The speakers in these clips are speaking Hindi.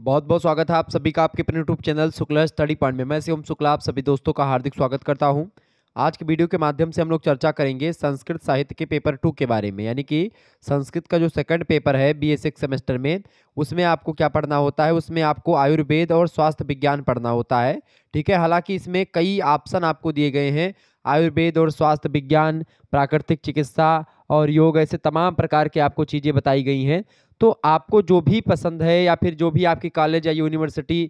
बहुत बहुत स्वागत है आप सभी का आपके अपने YouTube channel Shukla study point में मैं शिवम शुक्ला आप सभी दोस्तों का हार्दिक स्वागत करता हूं आज के वीडियो के माध्यम से हम लोग चर्चा करेंगे संस्कृत साहित्य के पेपर टू के बारे में यानी कि संस्कृत का जो सेकंड पेपर है बी एस सेमेस्टर में उसमें आपको क्या पढ़ना होता है उसमें आपको आयुर्वेद और स्वास्थ्य विज्ञान पढ़ना होता है ठीक है हालांकि इसमें कई ऑप्शन आपको दिए गए हैं आयुर्वेद और स्वास्थ्य विज्ञान प्राकृतिक चिकित्सा और योग ऐसे तमाम प्रकार के आपको चीज़ें बताई गई हैं तो आपको जो भी पसंद है या फिर जो भी आपके कॉलेज या यूनिवर्सिटी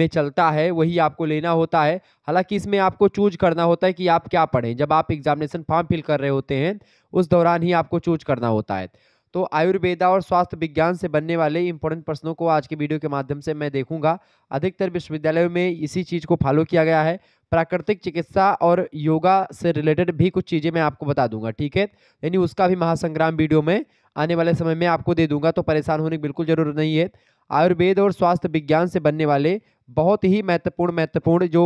में चलता है वही आपको लेना होता है हालांकि इसमें आपको चूज करना होता है कि आप क्या पढ़ें जब आप एग्जामिनेशन फॉर्म फिल कर रहे होते हैं उस दौरान ही आपको चूज करना होता है तो आयुर्वेदा और स्वास्थ्य विज्ञान से बनने वाले इंपॉर्टेंट प्रश्नों को आज के वीडियो के माध्यम से मैं देखूंगा अधिकतर विश्वविद्यालयों में इसी चीज़ को फॉलो किया गया है प्राकृतिक चिकित्सा और योगा से रिलेटेड भी कुछ चीज़ें मैं आपको बता दूंगा ठीक है यानी उसका भी महासंग्राम वीडियो में आने वाले समय में आपको दे दूंगा तो परेशान होने की बिल्कुल ज़रूरत नहीं है आयुर्वेद और स्वास्थ्य विज्ञान से बनने वाले बहुत ही महत्वपूर्ण महत्वपूर्ण जो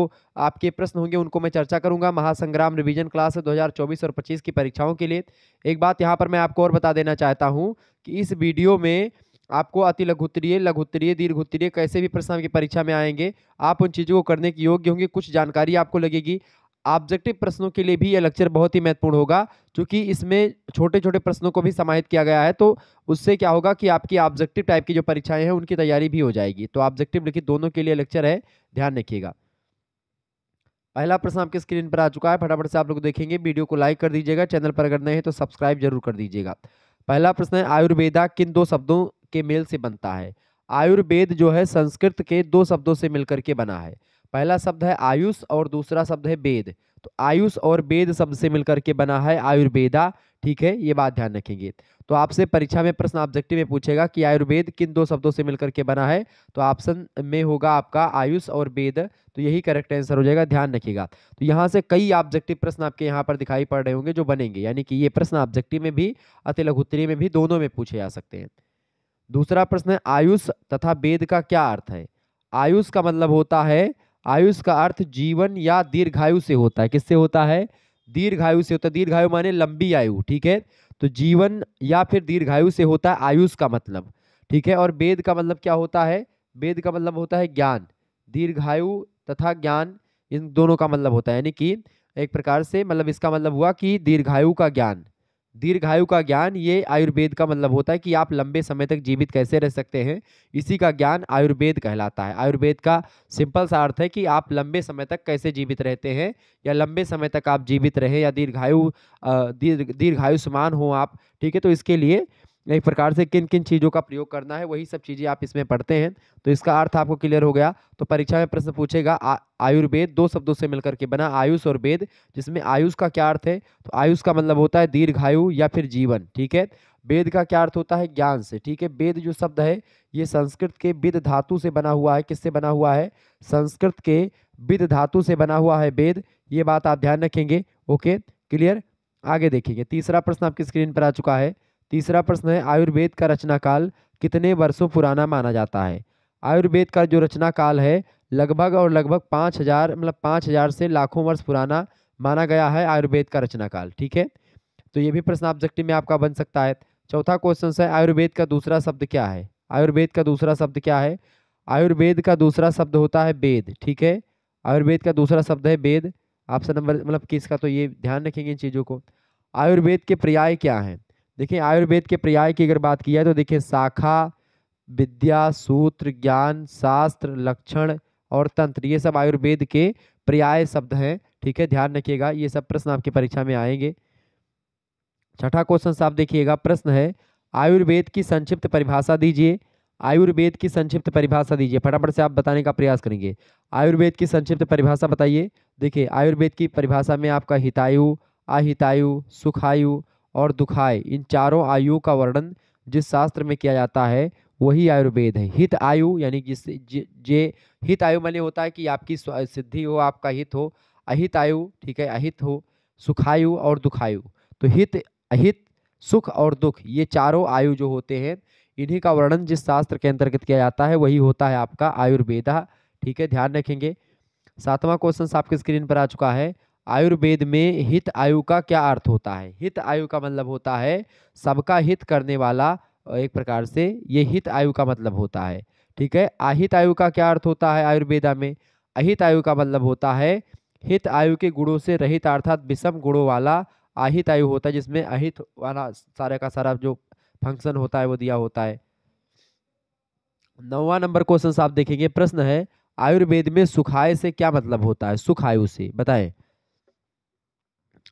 आपके प्रश्न होंगे उनको मैं चर्चा करूंगा महासंग्राम रिवीजन क्लास 2024 और 25 की परीक्षाओं के लिए एक बात यहां पर मैं आपको और बता देना चाहता हूं कि इस वीडियो में आपको अति लघुत्तरीय लघुत्तरीय दीर्घोत्तरीय कैसे भी प्रश्न आपकी परीक्षा में आएंगे आप उन चीज़ों को करने के योग्य होंगे कुछ जानकारी आपको लगेगी ऑब्जेक्टिव प्रश्नों के लिए भी यह लेक्चर बहुत ही महत्वपूर्ण होगा क्योंकि इसमें छोटे छोटे प्रश्नों को भी समाहित किया गया है तो उससे क्या होगा कि आपकी ऑब्जेक्टिव टाइप की जो परीक्षाएं हैं उनकी तैयारी भी हो जाएगी तो ऑब्जेक्टिव लिखित दोनों के लिए लेक्चर है ध्यान रखिएगा पहला प्रश्न आपके स्क्रीन पर आ चुका है फटाफट से आप लोग देखेंगे वीडियो को लाइक कर दीजिएगा चैनल पर अगर नए हैं तो सब्सक्राइब जरूर कर दीजिएगा पहला प्रश्न है आयुर्वेदा किन दो शब्दों के मेल से बनता है आयुर्वेद जो है संस्कृत के दो शब्दों से मिलकर के बना है पहला शब्द है आयुष और दूसरा शब्द है वेद तो आयुष और वेद शब्द से मिलकर के बना है आयुर्वेदा ठीक है ये बात ध्यान रखेंगे तो आपसे परीक्षा में प्रश्न ऑब्जेक्टिव में पूछेगा कि आयुर्वेद किन दो शब्दों से मिलकर के बना है तो ऑप्शन में होगा आपका आयुष और वेद तो यही करेक्ट आंसर हो जाएगा ध्यान रखिएगा तो यहाँ से कई ऑब्जेक्टिव प्रश्न आपके यहाँ पर दिखाई पड़ रहे होंगे जो बनेंगे यानी कि ये प्रश्न ऑब्जेक्टिव में भी अति लघुत्तरी में भी दोनों में पूछे जा सकते हैं दूसरा प्रश्न है आयुष तथा वेद का क्या अर्थ है आयुष का मतलब होता है आयुष का अर्थ जीवन या दीर्घायु से होता है किससे होता है दीर्घायु से होता है दीर्घायु माने लंबी आयु ठीक है तो जीवन या फिर दीर्घायु से होता है आयुष का मतलब ठीक है और वेद का मतलब क्या होता है वेद का मतलब होता है ज्ञान दीर्घायु तथा ज्ञान इन दोनों का मतलब होता है यानी कि एक प्रकार से मतलब इसका मतलब हुआ कि दीर्घायु का ज्ञान दीर्घायु का ज्ञान ये आयुर्वेद का मतलब होता है कि आप लंबे समय तक जीवित कैसे रह सकते हैं इसी का ज्ञान आयुर्वेद कहलाता है आयुर्वेद का सिंपल सा अर्थ है कि आप लंबे समय तक कैसे जीवित रहते हैं या लंबे समय तक आप जीवित रहें या दीर्घायु दीर्घायु समान हो आप ठीक है तो इसके लिए एक प्रकार से किन किन चीज़ों का प्रयोग करना है वही सब चीज़ें आप इसमें पढ़ते हैं तो इसका अर्थ आपको क्लियर हो गया तो परीक्षा में प्रश्न पूछेगा आयुर्वेद दो शब्दों से मिलकर के बना आयुष और वेद जिसमें आयुष का क्या अर्थ है तो आयुष का मतलब होता है दीर्घायु या फिर जीवन ठीक है वेद का क्या अर्थ होता है ज्ञान से ठीक है वेद जो शब्द है ये संस्कृत के विद धातु से बना हुआ है किससे बना हुआ है संस्कृत के विद धातु से बना हुआ है वेद ये बात आप ध्यान रखेंगे ओके क्लियर आगे देखेंगे तीसरा प्रश्न आपकी स्क्रीन पर आ चुका है तीसरा प्रश्न है आयुर्वेद का रचना काल कितने वर्षों पुराना माना जाता है आयुर्वेद का जो रचना काल है लगभग और लगभग पाँच हज़ार मतलब पाँच हज़ार से लाखों वर्ष पुराना माना गया है आयुर्वेद का रचना काल ठीक है तो ये भी प्रश्न ऑब्जेक्टिव में आपका बन सकता है चौथा क्वेश्चन है आयुर्वेद का दूसरा शब्द क्या है आयुर्वेद का दूसरा शब्द क्या है आयुर्वेद का दूसरा शब्द होता है वेद ठीक है आयुर्वेद का दूसरा शब्द है वेद ऑप्शन नंबर मतलब किसका तो ये ध्यान रखेंगे इन चीज़ों को आयुर्वेद के पर्याय क्या हैं देखिए आयुर्वेद के पर्याय की अगर बात की जाए तो देखिए शाखा विद्या सूत्र ज्ञान शास्त्र लक्षण और तंत्र ये सब आयुर्वेद के पर्याय शब्द हैं ठीक है ध्यान रखिएगा ये सब प्रश्न आपकी परीक्षा में आएंगे छठा क्वेश्चन साहब देखिएगा प्रश्न है आयुर्वेद की संक्षिप्त परिभाषा दीजिए आयुर्वेद की संक्षिप्त परिभाषा दीजिए फटाफट से आप बताने का प्रयास करेंगे आयुर्वेद की संक्षिप्त परिभाषा बताइए देखिए आयुर्वेद की परिभाषा में आपका हितायु अहितायु सुखायु और दुखाए इन चारों आयु का वर्णन जिस शास्त्र में किया जाता है वही आयुर्वेद है हित आयु यानी जिस जे हित आयु मैंने होता है कि आपकी सिद्धि हो आपका हित हो अहित आयु ठीक है अहित हो सुखायु और दुखायु तो हित अहित सुख और दुख ये चारों आयु जो होते हैं इन्हीं का वर्णन जिस शास्त्र के अंतर्गत किया जाता है वही होता है आपका आयुर्वेदा ठीक है ध्यान रखेंगे सातवां क्वेश्चन आपके स्क्रीन पर आ चुका है आयुर्वेद में हित आयु का क्या अर्थ होता है हित आयु का मतलब होता है सबका हित करने वाला एक प्रकार से ये हित आयु का मतलब होता है ठीक है आहित आयु का क्या अर्थ होता है आयुर्वेदा में अहित आयु का मतलब होता है हित आयु के गुणों से रहित अर्थात विषम गुणों वाला आहित आयु होता है जिसमें अहित वाला सारे का सारा जो फंक्शन होता है वो दिया होता है नौवा नंबर क्वेश्चन आप देखेंगे प्रश्न है आयुर्वेद में सुखाय से क्या मतलब होता है सुख आयु से बताएं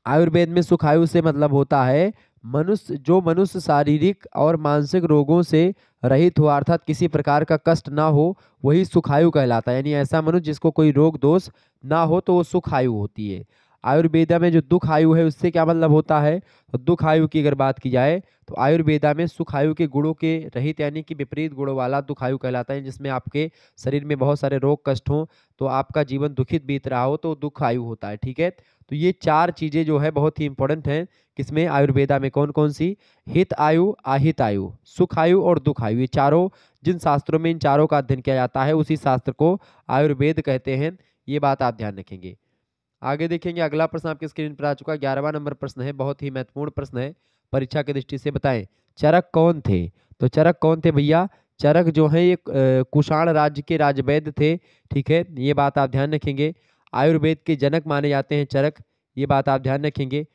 आयुर्वेद में सुखायु से मतलब होता है मनुष्य जो मनुष्य शारीरिक और मानसिक रोगों से रहित हो अर्थात किसी प्रकार का कष्ट ना हो वही सुखायु कहलाता है यानी ऐसा मनुष्य जिसको कोई रोग दोष ना हो तो वो सुखायु होती है आयुर्वेदा में जो दुख आयु है उससे क्या मतलब होता है तो दुख आयु की अगर बात की जाए तो आयुर्वेदा में सुख आयु के गुणों के रहित यानी कि विपरीत गुणों वाला दुख आयु कहलाता है जिसमें आपके शरीर में बहुत सारे रोग कष्ट हों तो आपका जीवन दुखित बीत रहा हो तो दुख आयु होता है ठीक है तो ये चार चीज़ें जो है बहुत ही इंपॉर्टेंट हैं किसमें आयुर्वेदा में कौन कौन सी हित आयु आहित आयु सुख आयु और दुख आयु ये चारों जिन शास्त्रों में इन चारों का अध्ययन किया जाता है उसी शास्त्र को आयुर्वेद कहते हैं ये बात आप ध्यान रखेंगे आगे देखेंगे अगला प्रश्न आपके स्क्रीन पर आ चुका है ग्यारहवा नंबर प्रश्न है बहुत ही महत्वपूर्ण प्रश्न है परीक्षा की दृष्टि से बताएं चरक कौन थे तो चरक कौन थे भैया चरक जो है ये कुषाण राज्य के राजवैद्य थे ठीक है ये बात आप ध्यान रखेंगे आयुर्वेद के जनक माने जाते हैं चरक ये बात आप ध्यान रखेंगे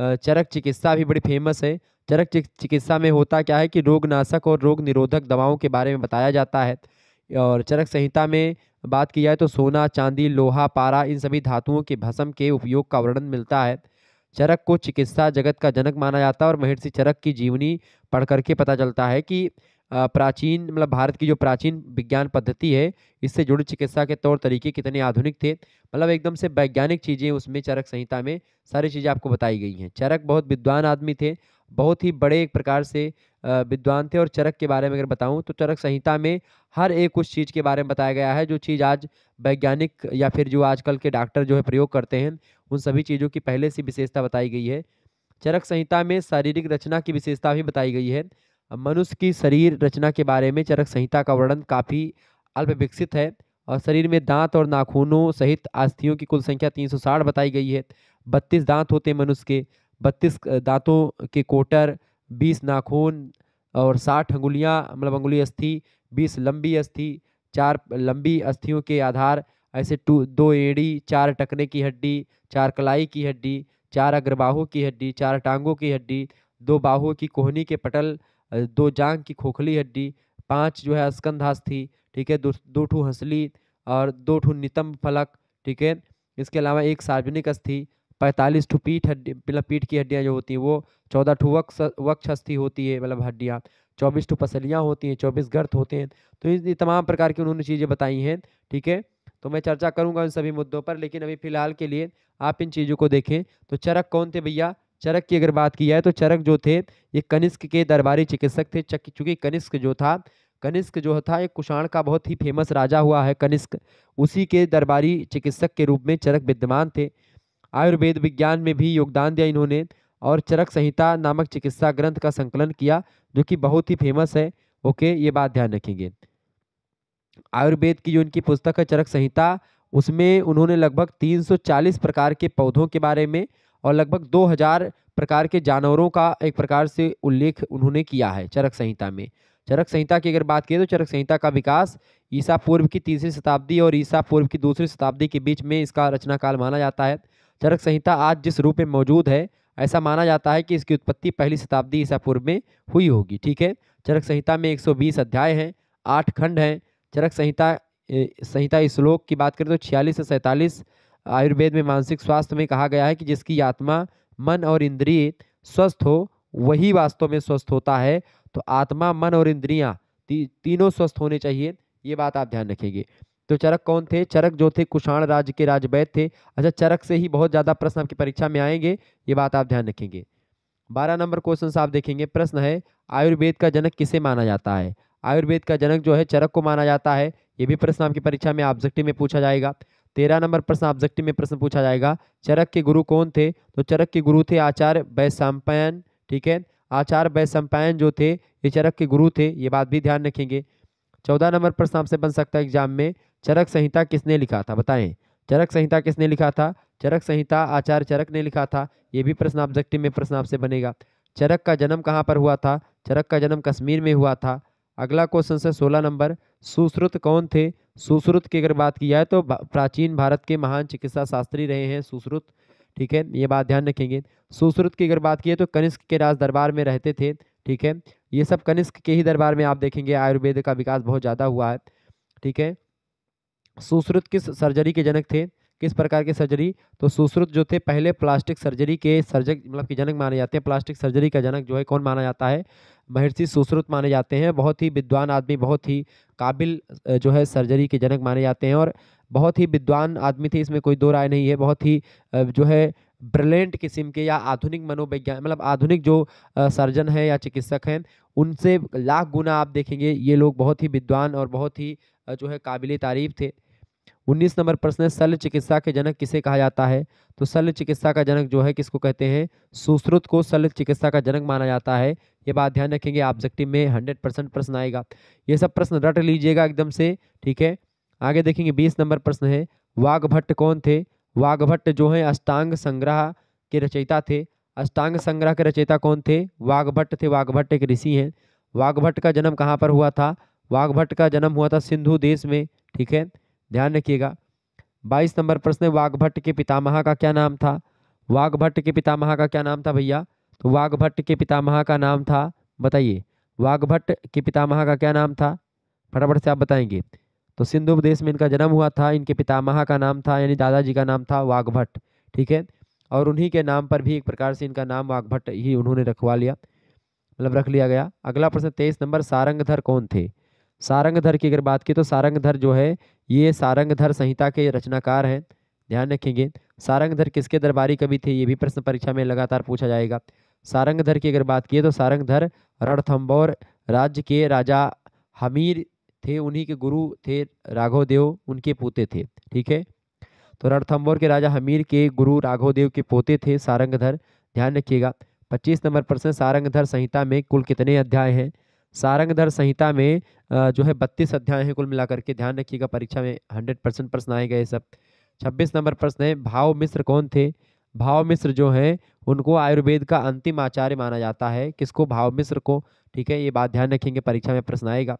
चरक चिकित्सा भी बड़ी फेमस है चरक चिकित्सा में होता क्या है कि रोगनाशक और रोग निरोधक दवाओं के बारे में बताया जाता है और चरक संहिता में बात की जाए तो सोना चांदी लोहा पारा इन सभी धातुओं के भस्म के उपयोग का वर्णन मिलता है चरक को चिकित्सा जगत का जनक माना जाता है और महर्षि चरक की जीवनी पढ़ करके पता चलता है कि प्राचीन मतलब भारत की जो प्राचीन विज्ञान पद्धति है इससे जुड़े चिकित्सा के तौर तरीके कितने आधुनिक थे मतलब एकदम से वैज्ञानिक चीज़ें उसमें चरक संहिता में सारी चीज़ें आपको बताई गई हैं चरक बहुत विद्वान आदमी थे बहुत ही बड़े एक प्रकार से विद्वान थे और चरक के बारे में अगर बताऊं तो चरक संहिता में हर एक उस चीज़ के बारे में बताया गया है जो चीज़ आज वैज्ञानिक या फिर जो आजकल के डॉक्टर जो है प्रयोग करते हैं उन सभी चीज़ों की पहले से विशेषता बताई गई है चरक संहिता में शारीरिक रचना की विशेषता भी बताई गई है मनुष्य की शरीर रचना के बारे में चरक संहिता का वर्णन काफ़ी अल्प विकसित है और शरीर में दांत और नाखूनों सहित अस्थियों की कुल संख्या 360 बताई गई है बत्तीस दांत होते हैं मनुष्य के बत्तीस दांतों के कोटर बीस नाखून और साठ अंगुलियाँ मतलब अंगुली अस्थि बीस लंबी अस्थि चार लंबी अस्थियों के आधार ऐसे टू दो एड़ी चार टकने की हड्डी चार कलाई की हड्डी चार अग्रबाहों की हड्डी चार टांगों की हड्डी दो बाहों की कोहनी के पटल दो जांग की खोखली हड्डी पांच जो है स्कंधास्थि ठीक है दो ठू हंसली और दो ठू नितंब फलक ठीक है इसके अलावा एक सार्वजनिक अस्थि पैंतालीस ठू पीठ हड्डी मतलब पीठ की हड्डियाँ जो होती हैं वो चौदह ठू वक्ष वक्ष अस्थि होती है मतलब हड्डियाँ चौबीस ठू पसलियाँ होती हैं चौबीस गर्थ होते हैं तो ये तमाम प्रकार की उन्होंने चीज़ें बताई हैं ठीक है तो मैं चर्चा करूँगा इन सभी मुद्दों पर लेकिन अभी फिलहाल के लिए आप इन चीज़ों को देखें तो चरक कौन थे भैया चरक की अगर बात की जाए तो चरक जो थे ये कनिष्क के दरबारी चिकित्सक थे चूँकि कनिष्क जो था कनिष्क जो था एक कुषाण का बहुत ही फेमस राजा हुआ है कनिष्क उसी के दरबारी चिकित्सक के रूप में चरक विद्यमान थे आयुर्वेद विज्ञान में भी योगदान दिया इन्होंने और चरक संहिता नामक चिकित्सा ग्रंथ का संकलन किया जो कि बहुत ही फेमस है ओके ये बात ध्यान रखेंगे आयुर्वेद की जो इनकी पुस्तक है चरक संहिता उसमें उन्होंने लगभग 340 प्रकार के पौधों के बारे में और लगभग 2000 प्रकार के जानवरों का एक प्रकार से उल्लेख उन्होंने किया है चरक संहिता में चरक संहिता की अगर बात करें तो चरक संहिता का विकास ईसा पूर्व की तीसरी शताब्दी और ईसा पूर्व की दूसरी शताब्दी के बीच में इसका रचना काल माना जाता है चरक संहिता आज जिस रूप में मौजूद है ऐसा माना जाता है कि इसकी उत्पत्ति पहली शताब्दी ईसा पूर्व में हुई होगी ठीक है चरक संहिता में 120 अध्याय हैं आठ खंड हैं चरक संहिता संहिता श्लोक की बात करें तो छियालीस से सैंतालीस आयुर्वेद में मानसिक स्वास्थ्य में कहा गया है कि जिसकी आत्मा मन और इंद्रिय स्वस्थ हो वही वास्तव में स्वस्थ होता है तो आत्मा मन और इंद्रियाँ ती, तीनों स्वस्थ होने चाहिए ये बात आप ध्यान रखेंगे तो चरक कौन थे चरक जो थे कुषाण राज्य के राजवैद थे अच्छा चरक से ही बहुत ज़्यादा प्रश्न आपकी परीक्षा में आएंगे ये बात आप ध्यान रखेंगे बारह नंबर क्वेश्चन आप देखेंगे प्रश्न है आयुर्वेद का जनक किसे माना जाता है आयुर्वेद का जनक जो है चरक को माना जाता है ये भी प्रश्न आपकी परीक्षा में ऑब्जेक्टिव में पूछा जाएगा तेरह नंबर प्रश्न ऑब्जेक्टिव में प्रश्न पूछा जाएगा चरक के गुरु कौन थे तो चरक के गुरु थे आचार्य बैसम्पायन ठीक है आचार्य वैसम्पायन जो थे ये चरक के गुरु थे ये बात भी ध्यान रखेंगे चौदह नंबर प्रश्न आपसे बन सकता है एग्जाम में चरक संहिता किसने लिखा था बताएं चरक संहिता किसने लिखा था चरक संहिता आचार्य चरक ने लिखा था ये भी प्रश्न ऑब्जेक्टिव में प्रश्न आपसे बनेगा चरक का जन्म कहाँ पर हुआ था चरक का जन्म कश्मीर में हुआ था अगला क्वेश्चन से सोलह नंबर सुश्रुत कौन थे सुश्रुत की अगर बात की जाए तो प्राचीन भारत के महान चिकित्सा शास्त्री रहे हैं सुश्रुत ठीक है ये बात ध्यान रखेंगे सुश्रुत की अगर बात की है तो कनिष्क के राज दरबार में रहते थे ठीक है ये सब कनिष्क के ही दरबार में आप देखेंगे आयुर्वेद का विकास बहुत ज़्यादा हुआ है ठीक है सुश्रुत किस सर्जरी के जनक थे किस प्रकार के सर्जरी तो सुश्रुत जो थे पहले प्लास्टिक सर्जरी के सर्जक मतलब कि जनक माने जाते हैं प्लास्टिक सर्जरी का जनक जो है कौन माना जाता है महर्षि सुश्रुत माने जाते हैं बहुत ही विद्वान आदमी बहुत ही काबिल जो है सर्जरी के जनक माने जाते हैं और बहुत ही विद्वान आदमी थे इसमें कोई दो राय नहीं है बहुत ही जो है ब्रिलेंट किस्म के या आधुनिक मनोविज्ञान मतलब आधुनिक जो सर्जन हैं या चिकित्सक हैं उनसे लाख गुना आप देखेंगे ये लोग बहुत ही विद्वान और बहुत ही जो है काबिल तारीफ थे उन्नीस नंबर प्रश्न है शल्य चिकित्सा के जनक किसे कहा जाता है तो शल्य चिकित्सा का जनक जो है किसको कहते हैं सुश्रुत को शल्य चिकित्सा का जनक माना जाता है ये बात ध्यान रखेंगे ऑब्जेक्टिव में हंड्रेड परसेंट प्रश्न आएगा ये सब प्रश्न रट लीजिएगा एकदम से ठीक है आगे देखेंगे बीस नंबर प्रश्न है वाघभट्ट कौन थे वाघभट्ट जो है अष्टांग संग्रह के रचयिता थे अष्टांग संग्रह के रचयिता कौन थे वाघभट्ट थे वाघभट्ट एक ऋषि हैं वाघभट्ट का जन्म कहाँ पर हुआ था वाघभट्ट का जन्म हुआ था सिंधु देश में ठीक है ध्यान रखिएगा बाईस नंबर प्रश्न वाघभट्ट के पितामह का क्या नाम था वाघभट्ट के पितामह का क्या नाम था भैया तो वाघभट्ट के पितामह का नाम था बताइए वाघभट्ट के पितामह का क्या नाम था फटाफट से आप बताएंगे तो सिंधु प्रदेश में इनका जन्म हुआ था इनके पितामह का नाम था यानी दादाजी का नाम था वाघभट्ट ठीक है और उन्हीं के नाम पर भी एक प्रकार से इनका नाम वाघभट्ट ही उन्होंने रखवा लिया मतलब रख लिया गया अगला प्रश्न तेईस नंबर सारंगधर कौन थे सारंगधर की अगर बात की तो सारंगधर जो है ये सारंगधर संहिता के रचनाकार हैं ध्यान रखेंगे सारंगधर किसके दरबारी कवि थे ये भी प्रश्न परीक्षा में लगातार पूछा जाएगा सारंगधर की अगर बात की तो सारंगधर रणथम्बोर राज्य के राजा हमीर थे उन्हीं के गुरु थे राघवदेव उनके पोते थे ठीक है तो रणथम्बोर के राजा हमीर के गुरु राघवदेव के पोते थे सारंगधर ध्यान रखिएगा पच्चीस नंबर प्रश्न सारंगधर संहिता में कुल कितने अध्याय हैं सारंगधर संहिता में जो है बत्तीस अध्याय हैं कुल मिलाकर के ध्यान रखिएगा परीक्षा में हंड्रेड परसेंट प्रश्न आए गए सब छब्बीस नंबर प्रश्न है भाव मिश्र कौन थे भाव मिश्र जो है उनको आयुर्वेद का अंतिम आचार्य माना जाता है किसको भाव मिश्र को ठीक है ये बात ध्यान रखेंगे परीक्षा में प्रश्न आएगा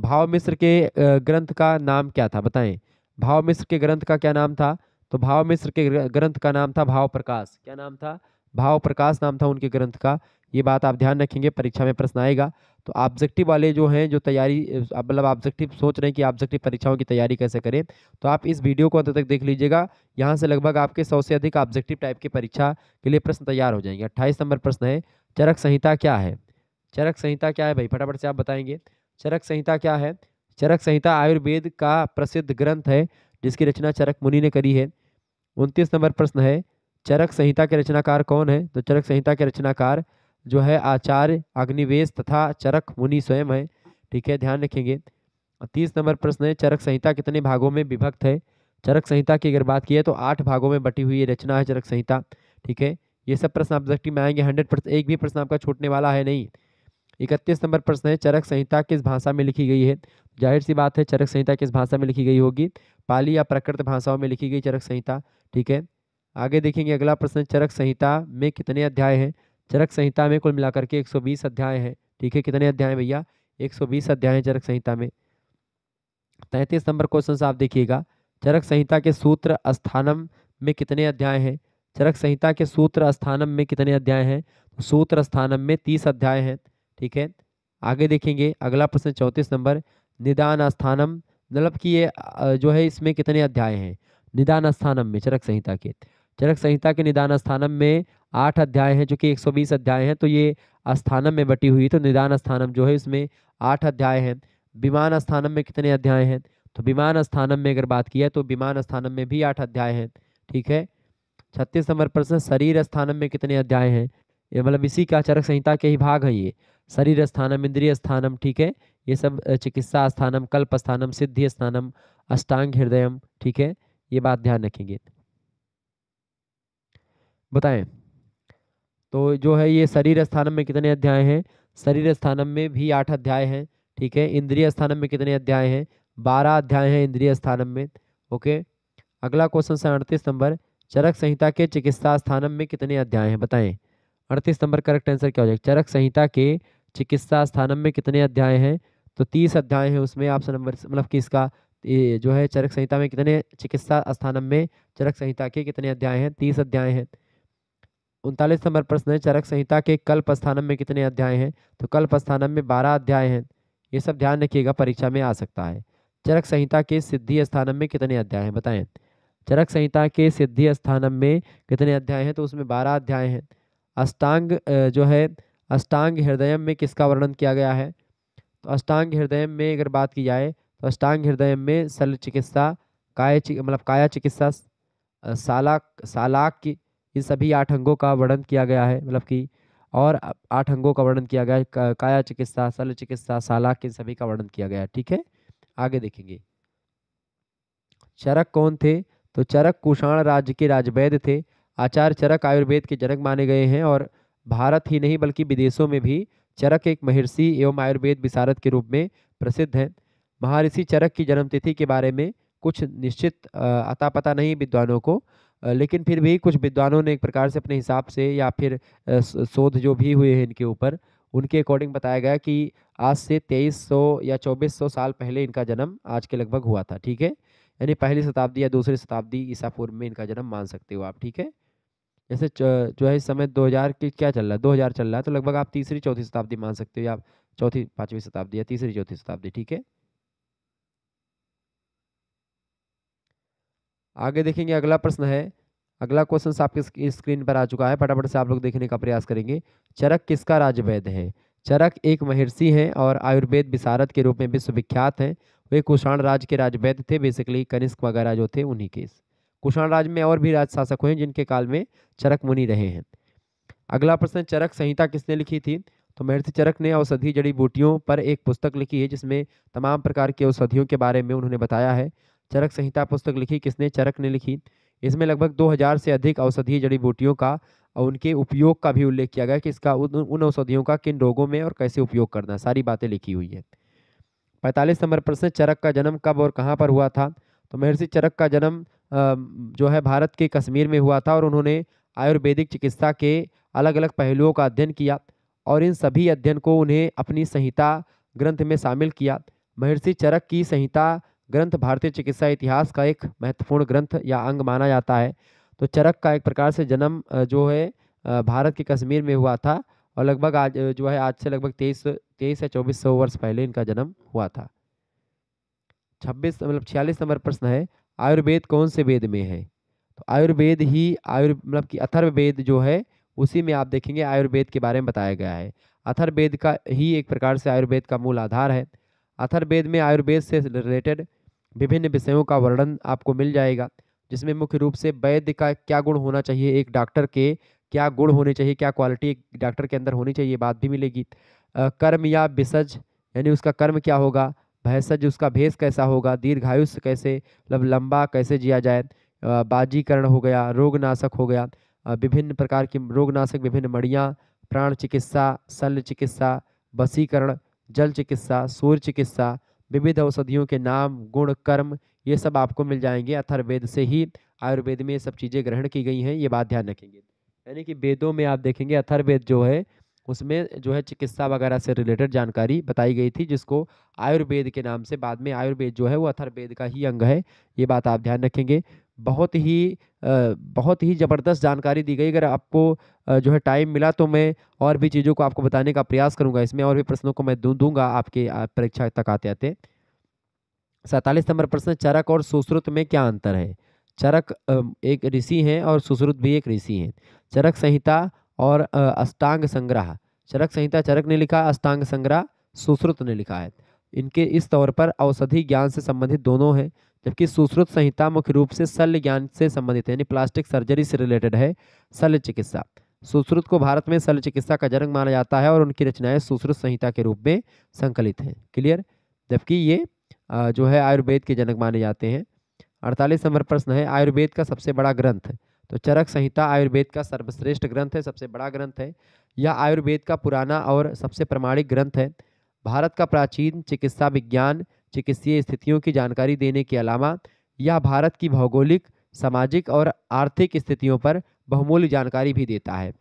भाव मिश्र के ग्रंथ का नाम क्या था बताएं भाव मिश्र के ग्रंथ का क्या नाम था तो भाव मिश्र के ग्रंथ का नाम था भाव प्रकाश क्या नाम था भाव प्रकाश नाम था उनके ग्रंथ का ये बात आप ध्यान रखेंगे परीक्षा में प्रश्न आएगा तो ऑब्जेक्टिव वाले जो हैं जो तैयारी मतलब ऑब्जेक्टिव सोच रहे हैं कि ऑब्जेक्टिव परीक्षाओं की तैयारी कैसे करें तो आप इस वीडियो को अंत तक देख लीजिएगा यहाँ से लगभग आपके सौ से अधिक ऑब्जेक्टिव टाइप की परीक्षा के लिए प्रश्न तैयार हो जाएंगे अट्ठाईस नंबर प्रश्न है चरक संहिता क्या है चरक संहिता क्या है भाई फटाफट से आप बताएंगे चरक संहिता क्या है चरक संहिता आयुर्वेद का प्रसिद्ध ग्रंथ है जिसकी रचना चरक मुनि ने करी है उनतीस नंबर प्रश्न है चरक संहिता के रचनाकार कौन है तो चरक संहिता के रचनाकार जो है आचार्य अग्निवेश तथा चरक मुनि स्वयं है ठीक है ध्यान रखेंगे तीस नंबर प्रश्न है चरक संहिता कितने भागों में विभक्त है चरक संहिता की अगर बात की है तो आठ भागों में बटी हुई रचना है चरक संहिता ठीक है ये सब प्रश्न आप दृष्टि में आएंगे हंड्रेड परसेंट एक भी प्रश्न आपका छूटने वाला है नहीं इकतीस नंबर प्रश्न है चरक संहिता किस भाषा में लिखी गई है जाहिर सी बात है चरक संहिता किस भाषा में लिखी गई होगी पाली या प्रकृत भाषाओं में लिखी गई चरक संहिता ठीक है आगे देखेंगे अगला प्रश्न चरक संहिता में कितने अध्याय हैं चरक संहिता में कुल मिलाकर के 120 अध्याय हैं ठीक है कितने अध्याय हैं भैया 120 अध्याय हैं चरक संहिता में तैंतीस नंबर क्वेश्चन आप देखिएगा चरक संहिता के सूत्र स्थानम में कितने अध्याय हैं चरक संहिता के सूत्र स्थानम में कितने अध्याय हैं तो सूत्र स्थानम में तीस अध्याय हैं ठीक है आगे देखेंगे अगला प्रश्न चौंतीस नंबर निदान स्थानम मतलब कि ये जो है इसमें कितने अध्याय हैं निदान स्थानम में चरक संहिता के चरक संहिता के निदान स्थानम में आठ अध्याय हैं जो कि 120 अध्याय हैं तो ये स्थानम में बटी हुई है तो निदान स्थानम जो है इसमें आठ अध्याय हैं विमान स्थानम में कितने अध्याय हैं तो विमान स्थानम में अगर बात किया तो विमान स्थानम में भी आठ अध्याय हैं ठीक है छत्तीस नंबर प्रश्न शरीर स्थानम में कितने अध्याय हैं ये मतलब इसी का चरक संहिता के ही भाग है ये शरीर स्थानम इंद्रिय स्थानम ठीक है ये सब चिकित्सा स्थानम कल्प स्थानम सिद्धि स्थानम अष्टांग हृदयम ठीक है ये बात ध्यान रखेंगे बताएं तो जो है ये शरीर स्थानम में कितने अध्याय हैं शरीर स्थानम में भी आठ अध्याय हैं ठीक है इंद्रिय स्थानम में कितने अध्याय हैं बारह अध्याय हैं इंद्रिय स्थानम में ओके अगला क्वेश्चन है अड़तीस नंबर चरक संहिता के चिकित्सा स्थानम में कितने अध्याय हैं बताएं अड़तीस नंबर करेक्ट आंसर क्या हो जाएगा चरक संहिता के चिकित्सा स्थानम में कितने अध्याय हैं तो तीस अध्याय हैं उसमें ऑप्शन नंबर मतलब कि इसका जो है चरक संहिता में कितने चिकित्सा स्थानम में चरक संहिता के कितने अध्याय हैं तीस अध्याय हैं उनतालीस नंबर प्रश्न है चरक संहिता के कल्प स्थानम में कितने अध्याय हैं तो कल्प स्थानम में बारह अध्याय हैं ये सब ध्यान रखिएगा परीक्षा में आ सकता है चरक संहिता के सिद्धि स्थानम में कितने अध्याय हैं बताएं चरक संहिता के सिद्धि स्थानम में कितने अध्याय हैं तो उसमें बारह अध्याय हैं अष्टांग जो है अष्टांग हृदय में किसका वर्णन किया गया है तो अष्टांग हृदय में अगर बात की जाए तो अष्टांग हृदय में शल चिकित्सा काय मतलब काया चिकित्सा सालाक सालाक की इन सभी आठ अंगों का वर्णन किया गया है मतलब कि और आठ अंगों का वर्णन किया गया है काया चिकित्सा शल चिकित्सा सालाक इन सभी का वर्णन किया गया है ठीक है आगे देखेंगे चरक कौन थे तो चरक कुषाण राज्य के राजवैद्य थे आचार्य चरक आयुर्वेद के जनक माने गए हैं और भारत ही नहीं बल्कि विदेशों में भी चरक एक महर्षि एवं आयुर्वेद विशारद के रूप में प्रसिद्ध हैं महर्षि चरक की जन्मतिथि के बारे में कुछ निश्चित अता पता नहीं विद्वानों को लेकिन फिर भी कुछ विद्वानों ने एक प्रकार से अपने हिसाब से या फिर शोध जो भी हुए हैं इनके ऊपर उनके अकॉर्डिंग बताया गया कि आज से 2300 या 2400 साल पहले इनका जन्म आज के लगभग हुआ था ठीक है यानी पहली शताब्दी या दूसरी शताब्दी ईसा पूर्व में इनका जन्म मान सकते हो आप ठीक है जैसे जो है इस समय 2000 की क्या चल रहा है 2000 चल रहा है तो लगभग आप तीसरी चौथी शताब्दी मान सकते हो या चौथी पाँचवीं शताब्दी या तीसरी चौथी शताब्दी ठीक है आगे देखेंगे अगला प्रश्न है अगला क्वेश्चन आपके स्क्रीन पर आ चुका है फटाफट से आप लोग देखने का प्रयास करेंगे चरक किसका राज्य वैद्य है चरक एक महर्षि हैं और आयुर्वेद विशारद के रूप में विश्वविख्यात हैं वे कुषाण राज के राजवैद्य थे बेसिकली कनिष्क वगैरह जो थे उन्हीं के कुषाण राज में और भी राज शासक हुए जिनके काल में चरक मुनि रहे हैं अगला प्रश्न चरक संहिता किसने लिखी थी तो महर्षि चरक ने औषधि जड़ी बूटियों पर एक पुस्तक लिखी है जिसमें तमाम प्रकार की औषधियों के बारे में उन्होंने बताया है चरक संहिता पुस्तक लिखी किसने चरक ने लिखी इसमें लगभग 2000 से अधिक औषधीय जड़ी बूटियों का और उनके उपयोग का भी उल्लेख किया गया कि इसका उन औषधियों का किन रोगों में और कैसे उपयोग करना सारी बातें लिखी हुई है पैंतालीस नंबर प्रश्न चरक का जन्म कब और कहाँ पर हुआ था तो महर्षि चरक का जन्म जो है भारत के कश्मीर में हुआ था और उन्होंने आयुर्वेदिक चिकित्सा के अलग अलग पहलुओं का अध्ययन किया और इन सभी अध्ययन को उन्हें अपनी संहिता ग्रंथ में शामिल किया महर्षि चरक की संहिता ग्रंथ भारतीय चिकित्सा इतिहास का एक महत्वपूर्ण ग्रंथ या अंग माना जाता है तो चरक का एक प्रकार से जन्म जो है भारत के कश्मीर में हुआ था और लगभग आज जो है आज से लगभग तेईस तेईस या चौबीस सौ वर्ष पहले इनका जन्म हुआ था छब्बीस मतलब छियालीस नंबर प्रश्न है आयुर्वेद कौन से वेद में है तो आयुर्वेद ही आयुर् मतलब कि अथर्ववेद जो है उसी में आप देखेंगे आयुर्वेद के बारे में बताया गया है अथर्ववेद का ही एक प्रकार से आयुर्वेद का मूल आधार है अथर्वेद में आयुर्वेद से रिलेटेड विभिन्न विषयों का वर्णन आपको मिल जाएगा जिसमें मुख्य रूप से वैद्य का क्या गुण होना चाहिए एक डॉक्टर के क्या गुण होने चाहिए क्या क्वालिटी एक डॉक्टर के अंदर होनी चाहिए बात भी मिलेगी कर्म या विसज यानी उसका कर्म क्या होगा भैसज उसका भेष कैसा होगा दीर्घायुष कैसे मतलब लंबा कैसे जिया जाए बाजीकरण हो गया रोगनाशक हो गया विभिन्न प्रकार की रोगनाशक विभिन्न मड़ियाँ प्राण चिकित्सा शल्य चिकित्सा वसीकरण जल चिकित्सा सूर्य चिकित्सा विविध औषधियों के नाम गुण कर्म ये सब आपको मिल जाएंगे अथर्वेद से ही आयुर्वेद में ये सब चीज़ें ग्रहण की गई हैं ये बात ध्यान रखेंगे यानी कि वेदों में आप देखेंगे अथर्वेद जो है उसमें जो है चिकित्सा वगैरह से रिलेटेड जानकारी बताई गई थी जिसको आयुर्वेद के नाम से बाद में आयुर्वेद जो है वो अथर्वेद का ही अंग है ये बात आप ध्यान रखेंगे बहुत ही बहुत ही ज़बरदस्त जानकारी दी गई अगर आपको जो है टाइम मिला तो मैं और भी चीज़ों को आपको बताने का प्रयास करूँगा इसमें और भी प्रश्नों को मैं दूँ दूँगा आपके परीक्षा तक आते आते सैंतालीस नंबर प्रश्न चरक और सुश्रुत में क्या अंतर है चरक एक ऋषि हैं और सुश्रुत भी एक ऋषि हैं चरक संहिता और अष्टांग संग्रह चरक संहिता चरक ने लिखा अष्टांग संग्रह सुश्रुत ने लिखा है इनके इस तौर पर औषधि ज्ञान से संबंधित दोनों हैं जबकि सुश्रुत संहिता मुख्य रूप से शल्य ज्ञान से संबंधित है यानी प्लास्टिक सर्जरी से रिलेटेड है शल्य चिकित्सा सुश्रुत को भारत में शल्य चिकित्सा का जनक माना जाता है और उनकी रचनाएं सुश्रुत संहिता के रूप में संकलित हैं क्लियर जबकि ये जो है आयुर्वेद के जनक माने जाते हैं अड़तालीस नंबर प्रश्न है आयुर्वेद का सबसे बड़ा ग्रंथ तो चरक संहिता आयुर्वेद का सर्वश्रेष्ठ ग्रंथ है सबसे बड़ा ग्रंथ है यह आयुर्वेद का पुराना और सबसे प्रमाणिक ग्रंथ है भारत का प्राचीन चिकित्सा विज्ञान चिकित्सीय स्थितियों की जानकारी देने के अलावा यह भारत की भौगोलिक सामाजिक और आर्थिक स्थितियों पर बहुमूल्य जानकारी भी देता है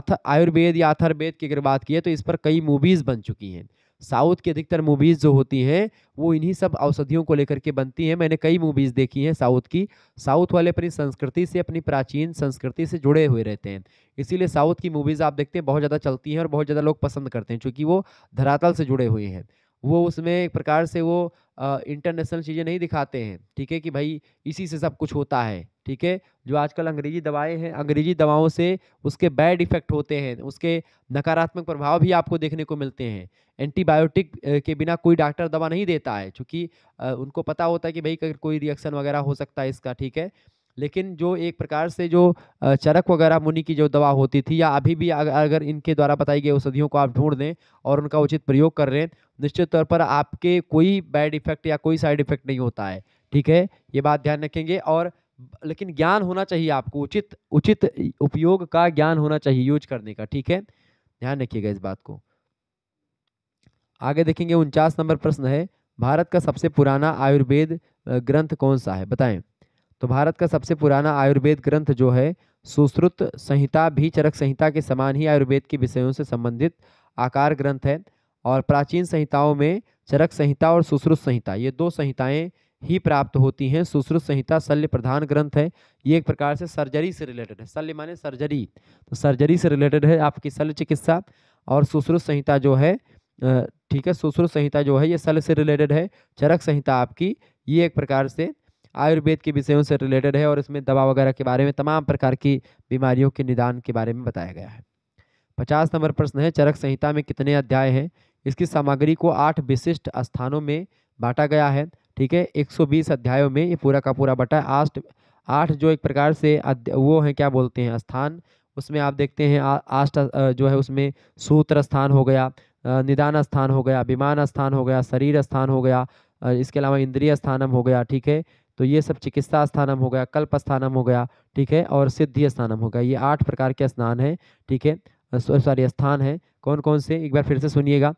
अथ आयुर्वेद या अथर्वेद की अगर बात की है तो इस पर कई मूवीज़ बन चुकी हैं साउथ की अधिकतर मूवीज़ जो होती हैं वो इन्हीं सब औषधियों को लेकर के बनती हैं मैंने कई मूवीज़ देखी हैं साउथ की साउथ वाले अपनी संस्कृति से अपनी प्राचीन संस्कृति से जुड़े हुए रहते हैं इसीलिए साउथ की मूवीज़ आप देखते हैं बहुत ज़्यादा चलती हैं और बहुत ज़्यादा लोग पसंद करते हैं चूँकि वो धरातल से जुड़े हुए हैं वो उसमें एक प्रकार से वो इंटरनेशनल चीज़ें नहीं दिखाते हैं ठीक है कि भाई इसी से सब कुछ होता है ठीक है जो आजकल अंग्रेजी दवाएं हैं अंग्रेजी दवाओं से उसके बैड इफ़ेक्ट होते हैं उसके नकारात्मक प्रभाव भी आपको देखने को मिलते हैं एंटीबायोटिक के बिना कोई डॉक्टर दवा नहीं देता है क्योंकि उनको पता होता है कि भाई कोई रिएक्शन वगैरह हो सकता है इसका ठीक है लेकिन जो एक प्रकार से जो चरक वगैरह मुनि की जो दवा होती थी या अभी भी अगर इनके द्वारा बताई गई औषधियों को आप ढूंढ दें और उनका उचित प्रयोग कर रहे हैं निश्चित तौर पर आपके कोई बैड इफेक्ट या कोई साइड इफेक्ट नहीं होता है ठीक है ये बात ध्यान रखेंगे और लेकिन ज्ञान होना चाहिए आपको उचित उचित उपयोग का ज्ञान होना चाहिए यूज करने का ठीक है ध्यान रखिएगा इस बात को आगे देखेंगे उनचास नंबर प्रश्न है भारत का सबसे पुराना आयुर्वेद ग्रंथ कौन सा है बताएं तो भारत का सबसे पुराना आयुर्वेद ग्रंथ जो है सुश्रुत संहिता भी चरक संहिता के समान ही आयुर्वेद के विषयों से संबंधित आकार ग्रंथ है और प्राचीन संहिताओं में चरक संहिता और सुश्रुत संहिता ये दो संहिताएं ही प्राप्त होती हैं सुश्रुत संहिता शल्य प्रधान ग्रंथ है ये एक प्रकार से सर्जरी से रिलेटेड है शल्य माने सर्जरी तो सर्जरी से रिलेटेड है आपकी शल्य चिकित्सा और सुश्रुत संहिता जो है ठीक है सुश्रुत संहिता जो है ये शल्य से रिलेटेड है चरक संहिता आपकी ये एक प्रकार से आयुर्वेद के विषयों से रिलेटेड है और इसमें दवा वगैरह के बारे में तमाम प्रकार की बीमारियों के निदान के बारे में बताया गया है पचास नंबर प्रश्न है चरक संहिता में कितने अध्याय हैं इसकी सामग्री को आठ विशिष्ट स्थानों में बांटा गया है ठीक है 120 अध्यायों में ये पूरा का पूरा बटा आष्ट आठ जो एक प्रकार से वो हैं क्या बोलते हैं स्थान उसमें आप देखते हैं आष्ट जो है उसमें सूत्र स्थान हो गया निदान स्थान हो गया विमान स्थान हो गया शरीर स्थान हो गया इसके अलावा इंद्रिय स्थानम हो गया ठीक है तो ये सब चिकित्सा स्थानम हो गया कल्प स्थानम हो गया ठीक है और सिद्धि स्थानम हो गया ये आठ प्रकार के स्नान है ठीक है सॉरी स्थान है कौन कौन से एक बार फिर से सुनिएगा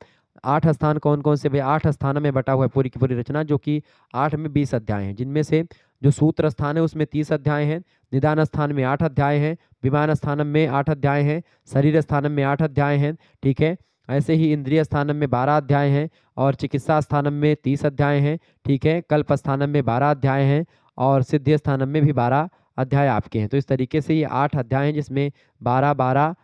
आठ स्थान कौन कौन से भाई आठ स्थान में बटा हुआ है पूरी की पूरी रचना जो कि आठ में बीस अध्याय हैं जिनमें से जो सूत्र स्थान है उसमें तीस अध्याय हैं निदान स्थान में आठ अध्याय हैं विमान स्थानम में आठ अध्याय हैं शरीर स्थानम में आठ अध्याय हैं ठीक है ऐसे ही इंद्रिय स्थानम में बारह अध्याय हैं और चिकित्सा स्थानम में तीस अध्याय हैं ठीक है कल्प स्थानम में बारह अध्याय हैं और सिद्धि स्थानम में भी बारह अध्याय आपके हैं तो इस तरीके से ये आठ अध्याय हैं जिसमें बारह बारह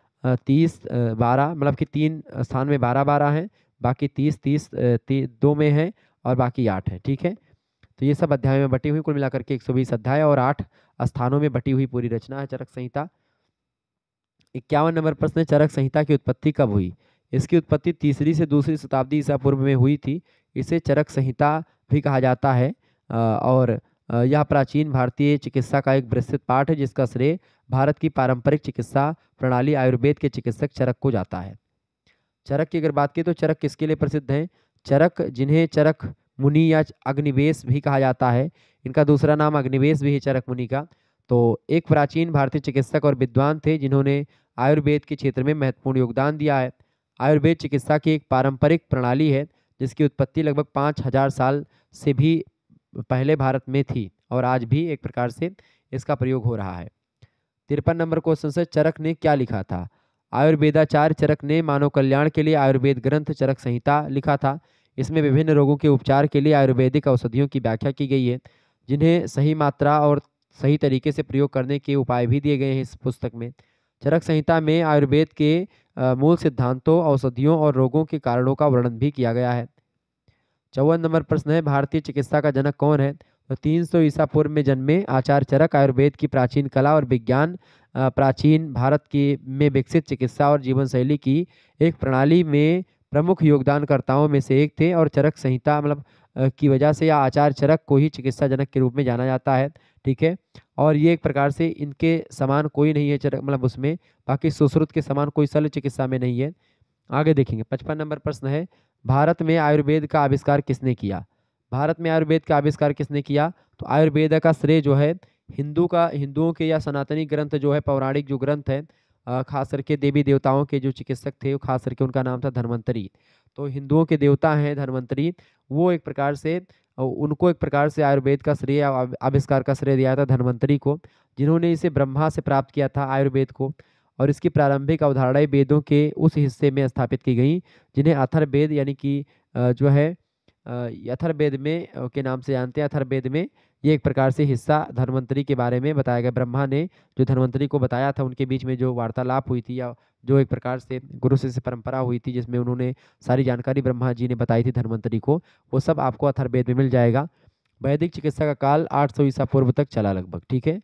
तीस बारह मतलब कि तीन स्थान में बारह बारह हैं बाकी तीस तीस ती, दो में हैं और बाकी आठ हैं ठीक है तो ये सब अध्याय में बटी हुई कुल मिलाकर के बीस अध्याय और आठ स्थानों में बटी हुई पूरी रचना है चरक संहिता इक्यावन नंबर प्रश्न चरक संहिता की उत्पत्ति कब हुई इसकी उत्पत्ति तीसरी से दूसरी शताब्दी ईसा पूर्व में हुई थी इसे चरक संहिता भी कहा जाता है और यह प्राचीन भारतीय चिकित्सा का एक विस्तृत पाठ है जिसका श्रेय भारत की पारंपरिक चिकित्सा प्रणाली आयुर्वेद के चिकित्सक चरक को जाता है चरक की अगर बात की तो चरक किसके लिए प्रसिद्ध हैं चरक जिन्हें चरक मुनि या अग्निवेश भी कहा जाता है इनका दूसरा नाम अग्निवेश भी है चरक मुनि का तो एक प्राचीन भारतीय चिकित्सक और विद्वान थे जिन्होंने आयुर्वेद के क्षेत्र में महत्वपूर्ण योगदान दिया है आयुर्वेद चिकित्सा की एक पारंपरिक प्रणाली है जिसकी उत्पत्ति लगभग पाँच हजार साल से भी पहले भारत में थी और आज भी एक प्रकार से इसका प्रयोग हो रहा है तिरपन नंबर क्वेश्चन से चरक ने क्या लिखा था आयुर्वेदाचार्य चरक ने मानव कल्याण के लिए आयुर्वेद ग्रंथ चरक संहिता लिखा था इसमें विभिन्न रोगों के उपचार के लिए आयुर्वेदिक औषधियों की व्याख्या की गई है जिन्हें सही मात्रा और सही तरीके से प्रयोग करने के उपाय भी दिए गए हैं इस पुस्तक में चरक संहिता में आयुर्वेद के मूल सिद्धांतों औषधियों और रोगों के कारणों का वर्णन भी किया गया है चौवन नंबर प्रश्न है भारतीय चिकित्सा का जनक कौन है तो 300 ईसा पूर्व में जन्मे आचार्य चरक आयुर्वेद की प्राचीन कला और विज्ञान प्राचीन भारत की में विकसित चिकित्सा और जीवन शैली की एक प्रणाली में प्रमुख योगदानकर्ताओं में से एक थे और चरक संहिता मतलब की वजह से या आचार्य चरक को ही चिकित्सा जनक के रूप में जाना जाता है ठीक है और ये एक प्रकार से इनके समान कोई नहीं है मतलब उसमें बाकी सुश्रुत के समान कोई शल्य चिकित्सा में नहीं है आगे देखेंगे पचपन नंबर प्रश्न है भारत में आयुर्वेद का आविष्कार किसने किया भारत में आयुर्वेद का आविष्कार किसने किया तो आयुर्वेद का श्रेय जो है हिंदू का हिंदुओं के या सनातनी ग्रंथ जो है पौराणिक जो ग्रंथ है खास करके देवी देवताओं के जो चिकित्सक थे खास करके उनका नाम था धन्वंतरी तो हिंदुओं के देवता हैं धन्वंतरी वो एक प्रकार से उनको एक प्रकार से आयुर्वेद का श्रेय आविष्कार का श्रेय दिया था धन्वंतरी को जिन्होंने इसे ब्रह्मा से प्राप्त किया था आयुर्वेद को और इसकी प्रारंभिक अवधारणाएं वेदों के उस हिस्से में स्थापित की गई जिन्हें अथर्वेद यानी कि जो है अथर्वेद में के नाम से जानते हैं अथर्वेद में ये एक प्रकार से हिस्सा धनवंतरी के बारे में बताया गया ब्रह्मा ने जो धनवंतरी को बताया था उनके बीच में जो वार्तालाप हुई थी या जो एक प्रकार से गुरु शिष्य परंपरा हुई थी जिसमें उन्होंने सारी जानकारी ब्रह्मा जी ने बताई थी धनवंतरी को वो सब आपको अथर्वेद में मिल जाएगा वैदिक चिकित्सा का काल सौ ईसा पूर्व तक चला लगभग ठीक है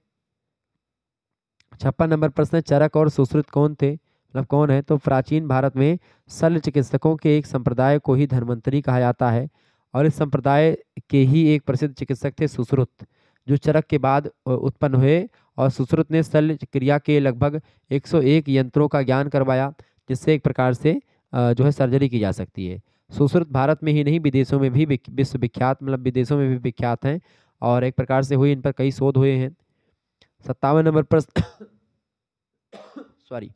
छप्पन नंबर प्रश्न चरक और सुश्रुत कौन थे मतलब कौन है तो प्राचीन भारत में शल्य चिकित्सकों के एक संप्रदाय को ही धनवंतरी कहा जाता है और इस संप्रदाय के ही एक प्रसिद्ध चिकित्सक थे सुश्रुत जो चरक के बाद उत्पन्न हुए और सुश्रुत ने शल्य क्रिया के लगभग 101 यंत्रों का ज्ञान करवाया जिससे एक प्रकार से जो है सर्जरी की जा सकती है सुश्रुत भारत में ही नहीं विदेशों में भी विश्वविख्यात मतलब विदेशों में भी विख्यात हैं और एक प्रकार से हुई इन पर कई शोध हुए हैं सत्तावन नंबर प्रश्न सॉरी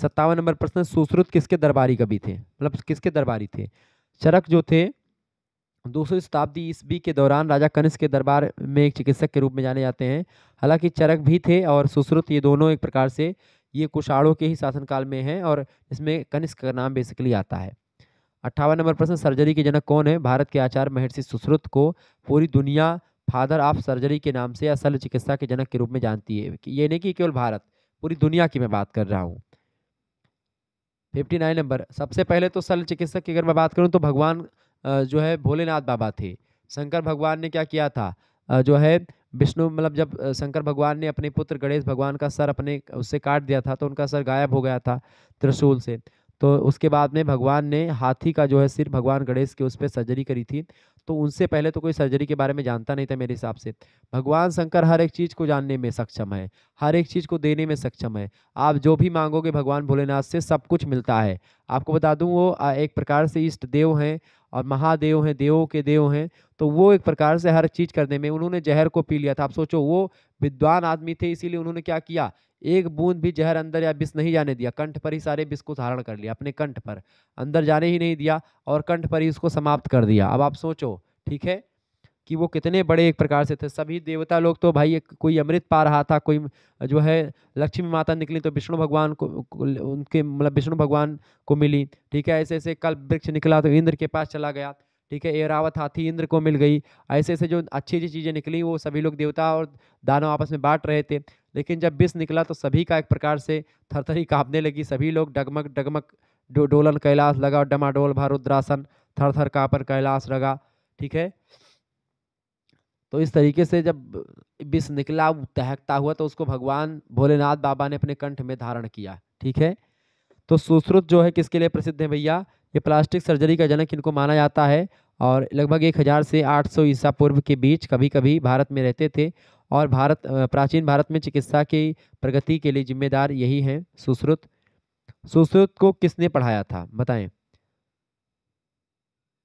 सत्तावन नंबर प्रश्न सुश्रुत किसके दरबारी कवि थे मतलब किसके दरबारी थे चरक जो थे दूसरी शताब्दी ईस्वी के दौरान राजा कनिष्क के दरबार में एक चिकित्सक के रूप में जाने जाते हैं हालांकि चरक भी थे और सुश्रुत ये दोनों एक प्रकार से ये कुशाड़ों के ही शासनकाल में हैं और इसमें कनिष्क का नाम बेसिकली आता है अट्ठावन नंबर प्रश्न सर्जरी के जनक कौन है भारत के आचार्य महर्षि सुश्रुत को पूरी दुनिया फादर ऑफ सर्जरी के नाम से या शल्य चिकित्सा के जनक के रूप में जानती है ये नहीं कि केवल भारत पूरी दुनिया की मैं बात कर रहा हूँ फिफ्टी नाइन नंबर सबसे पहले तो शल्य चिकित्सक की अगर मैं बात करूँ तो भगवान जो है भोलेनाथ बाबा थे शंकर भगवान ने क्या किया था जो है विष्णु मतलब जब शंकर भगवान ने अपने पुत्र गणेश भगवान का सर अपने उससे काट दिया था तो उनका सर गायब हो गया था त्रिशूल से तो उसके बाद में भगवान ने हाथी का जो है सिर भगवान गणेश के उस पर सर्जरी करी थी तो उनसे पहले तो कोई सर्जरी के बारे में जानता नहीं था मेरे हिसाब से भगवान शंकर हर एक चीज़ को जानने में सक्षम है हर एक चीज़ को देने में सक्षम है आप जो भी मांगोगे भगवान भोलेनाथ से सब कुछ मिलता है आपको बता दूं वो एक प्रकार से इष्ट देव हैं और महादेव हैं देवों के देव हैं तो वो एक प्रकार से हर चीज करने में उन्होंने जहर को पी लिया था आप सोचो वो विद्वान आदमी थे इसीलिए उन्होंने क्या किया एक बूंद भी जहर अंदर या विष नहीं जाने दिया कंठ पर ही सारे विष को धारण कर लिया अपने कंठ पर अंदर जाने ही नहीं दिया और कंठ पर ही उसको समाप्त कर दिया अब आप सोचो ठीक है कि वो कितने बड़े एक प्रकार से थे सभी देवता लोग तो भाई कोई अमृत पा रहा था कोई जो है लक्ष्मी माता निकली तो विष्णु भगवान को उनके मतलब विष्णु भगवान को मिली ठीक है ऐसे ऐसे कल वृक्ष निकला तो इंद्र के पास चला गया ठीक है एरावत हाथी इंद्र को मिल गई ऐसे ऐसे जो अच्छी अच्छी चीज़ें निकली वो सभी लोग देवता और दानव आपस में बांट रहे थे लेकिन जब विष निकला तो सभी का एक प्रकार से थरथरी कांपने लगी सभी लोग डगमग डगमग डोलन कैलाश लगा डमाडोल भारुद्रासन थर थर कांपन कैलाश लगा ठीक है तो इस तरीके से जब विष निकला तहकता हुआ तो उसको भगवान भोलेनाथ बाबा ने अपने कंठ में धारण किया ठीक है तो सुश्रुत जो है किसके लिए प्रसिद्ध है भैया ये प्लास्टिक सर्जरी का जनक इनको माना जाता है और लगभग एक हज़ार से आठ सौ ईसा पूर्व के बीच कभी कभी भारत में रहते थे और भारत प्राचीन भारत में चिकित्सा की प्रगति के लिए जिम्मेदार यही हैं सुश्रुत सुश्रुत को किसने पढ़ाया था बताएं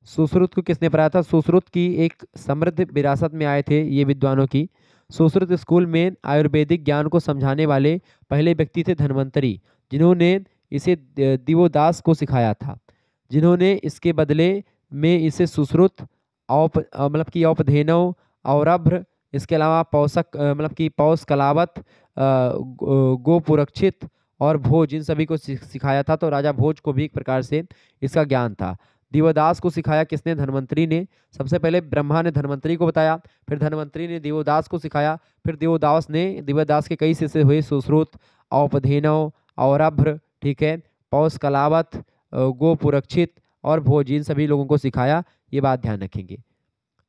सुश्रुत को किसने पढ़ाया था सुश्रुत की एक समृद्ध विरासत में आए थे ये विद्वानों की सुश्रुत स्कूल में आयुर्वेदिक ज्ञान को समझाने वाले पहले व्यक्ति थे धन्वंतरी जिन्होंने इसे दिवोदास को सिखाया था जिन्होंने इसके बदले में इसे सुश्रुत औप मतलब कि औपधेनव औरभ्र इसके अलावा पौषक मतलब कि पौष कलावत गोपुरक्षित और भोज इन सभी को सिखाया था तो राजा भोज को भी एक प्रकार से इसका ज्ञान था दीवोदास को सिखाया किसने धनवंतरी ने सबसे पहले ब्रह्मा ने धनवंतरी को बताया फिर धनवंतरी ने देवोदास को सिखाया फिर देवोदास ने देवदास के कई शिष्य हुए सुश्रुत औपधेनव औरभ्र ठीक है पौष कलावत गोपुरक्षित और भोज सभी लोगों को सिखाया ये बात ध्यान रखेंगे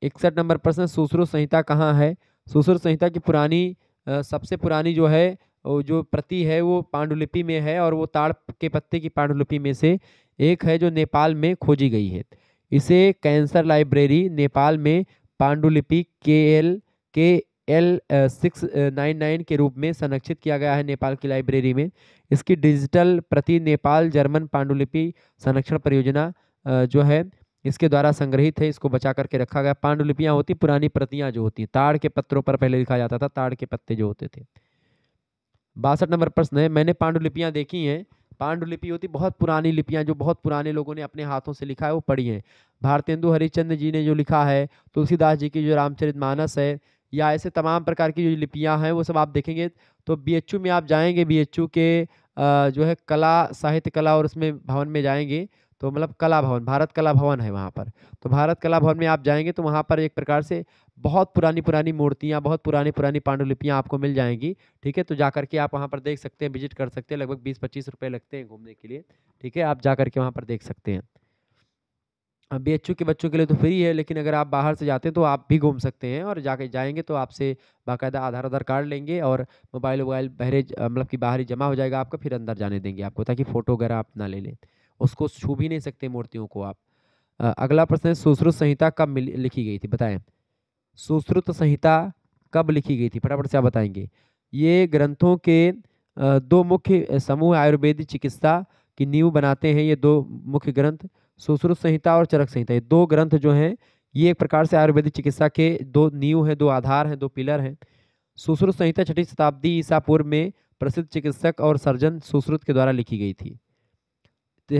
इकसठ नंबर प्रश्न सुश्रुत संहिता कहाँ है सुश्रुत संहिता की पुरानी सबसे पुरानी जो है जो प्रति है वो पांडुलिपि में है और वो ताड़ के पत्ते की पांडुलिपि में से एक है जो नेपाल में खोजी गई है इसे कैंसर लाइब्रेरी नेपाल में पांडुलिपि के एल के एल सिक्स नाइन नाइन के रूप में संरक्षित किया गया है नेपाल की लाइब्रेरी में इसकी डिजिटल प्रति नेपाल जर्मन पांडुलिपि संरक्षण परियोजना जो है इसके द्वारा संग्रहित है इसको बचा करके रखा गया पांडुलिपियाँ होती पुरानी प्रतियाँ जो होती ताड़ के पत्रों पर पहले लिखा जाता था ताड़ के पत्ते जो होते थे बासठ नंबर प्रश्न है मैंने पांडुलिपियाँ देखी हैं पांडुलिपि होती बहुत पुरानी लिपियाँ जो बहुत पुराने लोगों ने अपने हाथों से लिखा है वो पढ़ी हैं भारतेंदु हरिश्चंद्र जी ने जो लिखा है तुलसीदास जी की जो रामचरित मानस है या ऐसे तमाम प्रकार की जो लिपियाँ हैं वो सब आप देखेंगे तो बी में आप जाएंगे बी के जो है कला साहित्य कला और उसमें भवन में जाएंगे तो मतलब कला भवन भारत कला भवन है वहाँ पर तो भारत कला भवन में आप जाएंगे तो वहाँ पर एक प्रकार से बहुत पुरानी पुरानी मूर्तियाँ बहुत पुरानी पुरानी पांडुलिपियाँ आपको मिल जाएंगी ठीक है तो जा करके आप वहाँ पर देख सकते हैं विजिट कर सकते हैं लगभग बीस पच्चीस रुपये लगते हैं घूमने के लिए ठीक है आप जा करके वहाँ पर देख सकते हैं बी एच के बच्चों के लिए तो फ्री है लेकिन अगर आप बाहर से जाते हैं तो आप भी घूम सकते हैं और जाके जाएंगे तो आपसे बाकायदा आधार आधार कार्ड लेंगे और मोबाइल वोबाइल बहरे मतलब कि बाहर ही जमा हो जाएगा आपका फिर अंदर जाने देंगे आपको ताकि फ़ोटो वगैरह आप ना ले लें उसको छू भी नहीं सकते मूर्तियों को आप अगला प्रश्न है सुश्रुत संहिता कब लिखी गई थी बताएं सुश्रुत संहिता कब लिखी गई थी फटाफट से आप बताएंगे ये ग्रंथों के दो मुख्य समूह आयुर्वेदिक चिकित्सा की नींव बनाते हैं ये दो मुख्य ग्रंथ सुश्रुत संहिता और चरक संहिता ये दो ग्रंथ जो हैं ये एक प्रकार से आयुर्वेदिक चिकित्सा के दो नींव हैं दो आधार हैं दो पिलर हैं सुश्रुत संहिता छठी शताब्दी ईसा पूर्व में प्रसिद्ध चिकित्सक और सर्जन सुश्रुत के द्वारा लिखी गई थी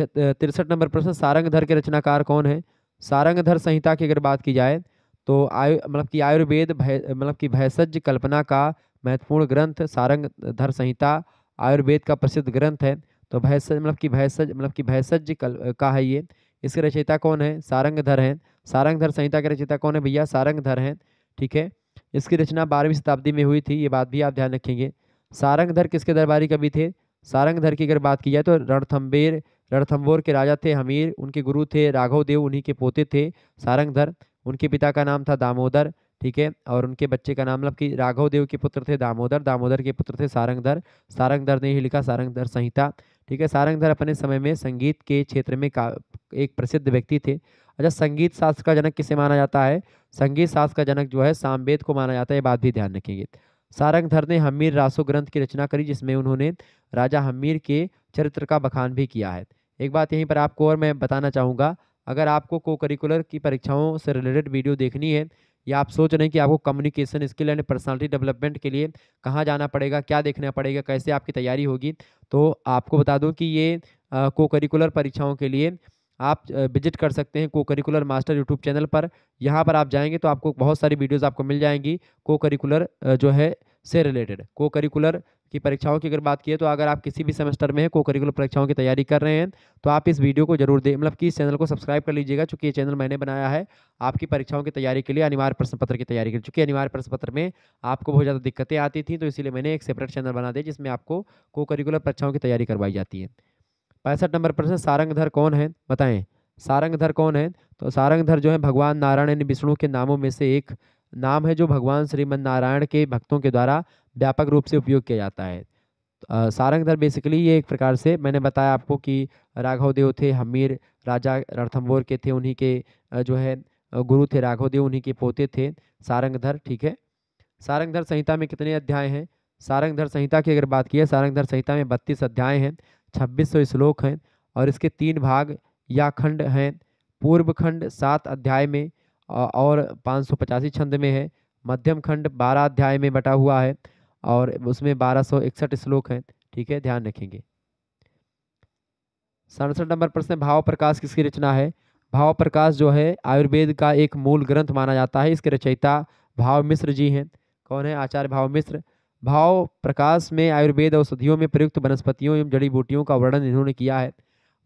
तिरसठ नंबर प्रश्न सारंगधर के रचनाकार कौन है सारंगधर संहिता की अगर बात की जाए तो आयु मतलब कि आयुर्वेद मतलब कि भैसज कल्पना का महत्वपूर्ण ग्रंथ सारंगधर संहिता आयुर्वेद का प्रसिद्ध ग्रंथ है तो भैसज मतलब कि भैसज मतलब कि भैसज कल का है ये इसके रचयिता कौन है सारंगधर हैं सारंगधर संहिता के रचयिता कौन है भैया सारंगधर हैं ठीक है इसकी रचना बारहवीं शताब्दी में हुई थी ये बात भी आप ध्यान रखेंगे सारंगधर किसके दरबारी कवि थे सारंगधर की अगर बात की जाए तो रणथम्बेर रणथम्बोर के राजा थे हमीर उनके गुरु थे राघव देव उन्हीं के पोते थे सारंगधर उनके पिता का नाम था दामोदर ठीक है और उनके बच्चे का नाम मतलब कि राघव देव के पुत्र थे दामोदर दामोदर के पुत्र थे सारंगधर सारंगधर ने ही लिखा सारंगधर संहिता ठीक है सारंगधर अपने समय में संगीत के क्षेत्र में का एक प्रसिद्ध व्यक्ति थे अच्छा संगीत शास्त्र का जनक किसे माना जाता है संगीत शास्त्र का जनक जो है सामवेद को माना जाता है ये बात भी ध्यान रखेंगे सारंगधर ने हमीर रासो ग्रंथ की रचना करी जिसमें उन्होंने राजा हमीर के चरित्र का बखान भी किया है एक बात यहीं पर आपको और मैं बताना चाहूँगा अगर आपको को करिकुलर की परीक्षाओं से रिलेटेड वीडियो देखनी है या आप सोच रहे हैं कि आपको communication skill and personality development के लिए कहाँ जाना पड़ेगा क्या देखना पड़ेगा कैसे आपकी तैयारी होगी तो आपको बता दूँ कि ये को करिकुलर परीक्षाओं के लिए आप विजिट कर सकते हैं को करिकुलर मास्टर यूट्यूब चैनल पर यहाँ पर आप जाएंगे तो आपको बहुत सारी वीडियोज़ आपको मिल जाएंगी को करिकुलर जो है से रिलेटेड को करिकुलर की परीक्षाओं की अगर बात की है तो अगर आप किसी भी सेमेस्टर में हैं को करिकुलर परीक्षाओं की तैयारी कर रहे हैं तो आप इस वीडियो को जरूर दें मतलब कि इस चैनल को सब्सक्राइब कर लीजिएगा चूँकि ये चैनल मैंने बनाया है आपकी परीक्षाओं की तैयारी के लिए अनिवार्य प्रश्न पत्र की तैयारी के लिए चूँकि अनिवार्य प्रश्न पत्र में आपको बहुत ज़्यादा दिक्कतें आती थी तो इसीलिए मैंने एक सेपरेट चैनल बना दिया जिसमें आपको को करिकुलर परीक्षाओं की तैयारी करवाई जाती है पैंसठ नंबर प्रश्न सारंगधर कौन है बताएं सारंगधर कौन है तो सारंगधर जो है भगवान नारायण यानी विष्णु के नामों में से एक नाम है जो भगवान श्रीमद नारायण के भक्तों के द्वारा व्यापक रूप से उपयोग किया जाता है सारंगधर बेसिकली ये एक प्रकार से मैंने बताया आपको कि राघव देव थे हमीर राजा रणथम्बोर के थे उन्हीं के जो है गुरु थे राघव देव उन्हीं के पोते थे सारंगधर ठीक है सारंगधर संहिता में कितने अध्याय हैं सारंगधर संहिता की अगर बात की है सारंगधर संहिता में बत्तीस अध्याय हैं छब्बीस श्लोक हैं और इसके तीन भाग या खंड हैं पूर्व खंड सात अध्याय में और पाँच सौ पचासी छंद में है मध्यम खंड बारह अध्याय में बटा हुआ है और उसमें बारह सौ इकसठ श्लोक हैं ठीक है ध्यान रखेंगे सड़सठ नंबर प्रश्न भाव प्रकाश किसकी रचना है भाव प्रकाश जो है आयुर्वेद का एक मूल ग्रंथ माना जाता है इसके रचयिता भाव मिश्र जी हैं कौन है आचार्य भाव मिश्र भाव प्रकाश में आयुर्वेद औषधियों में प्रयुक्त वनस्पतियों एवं जड़ी बूटियों का वर्णन इन्होंने किया है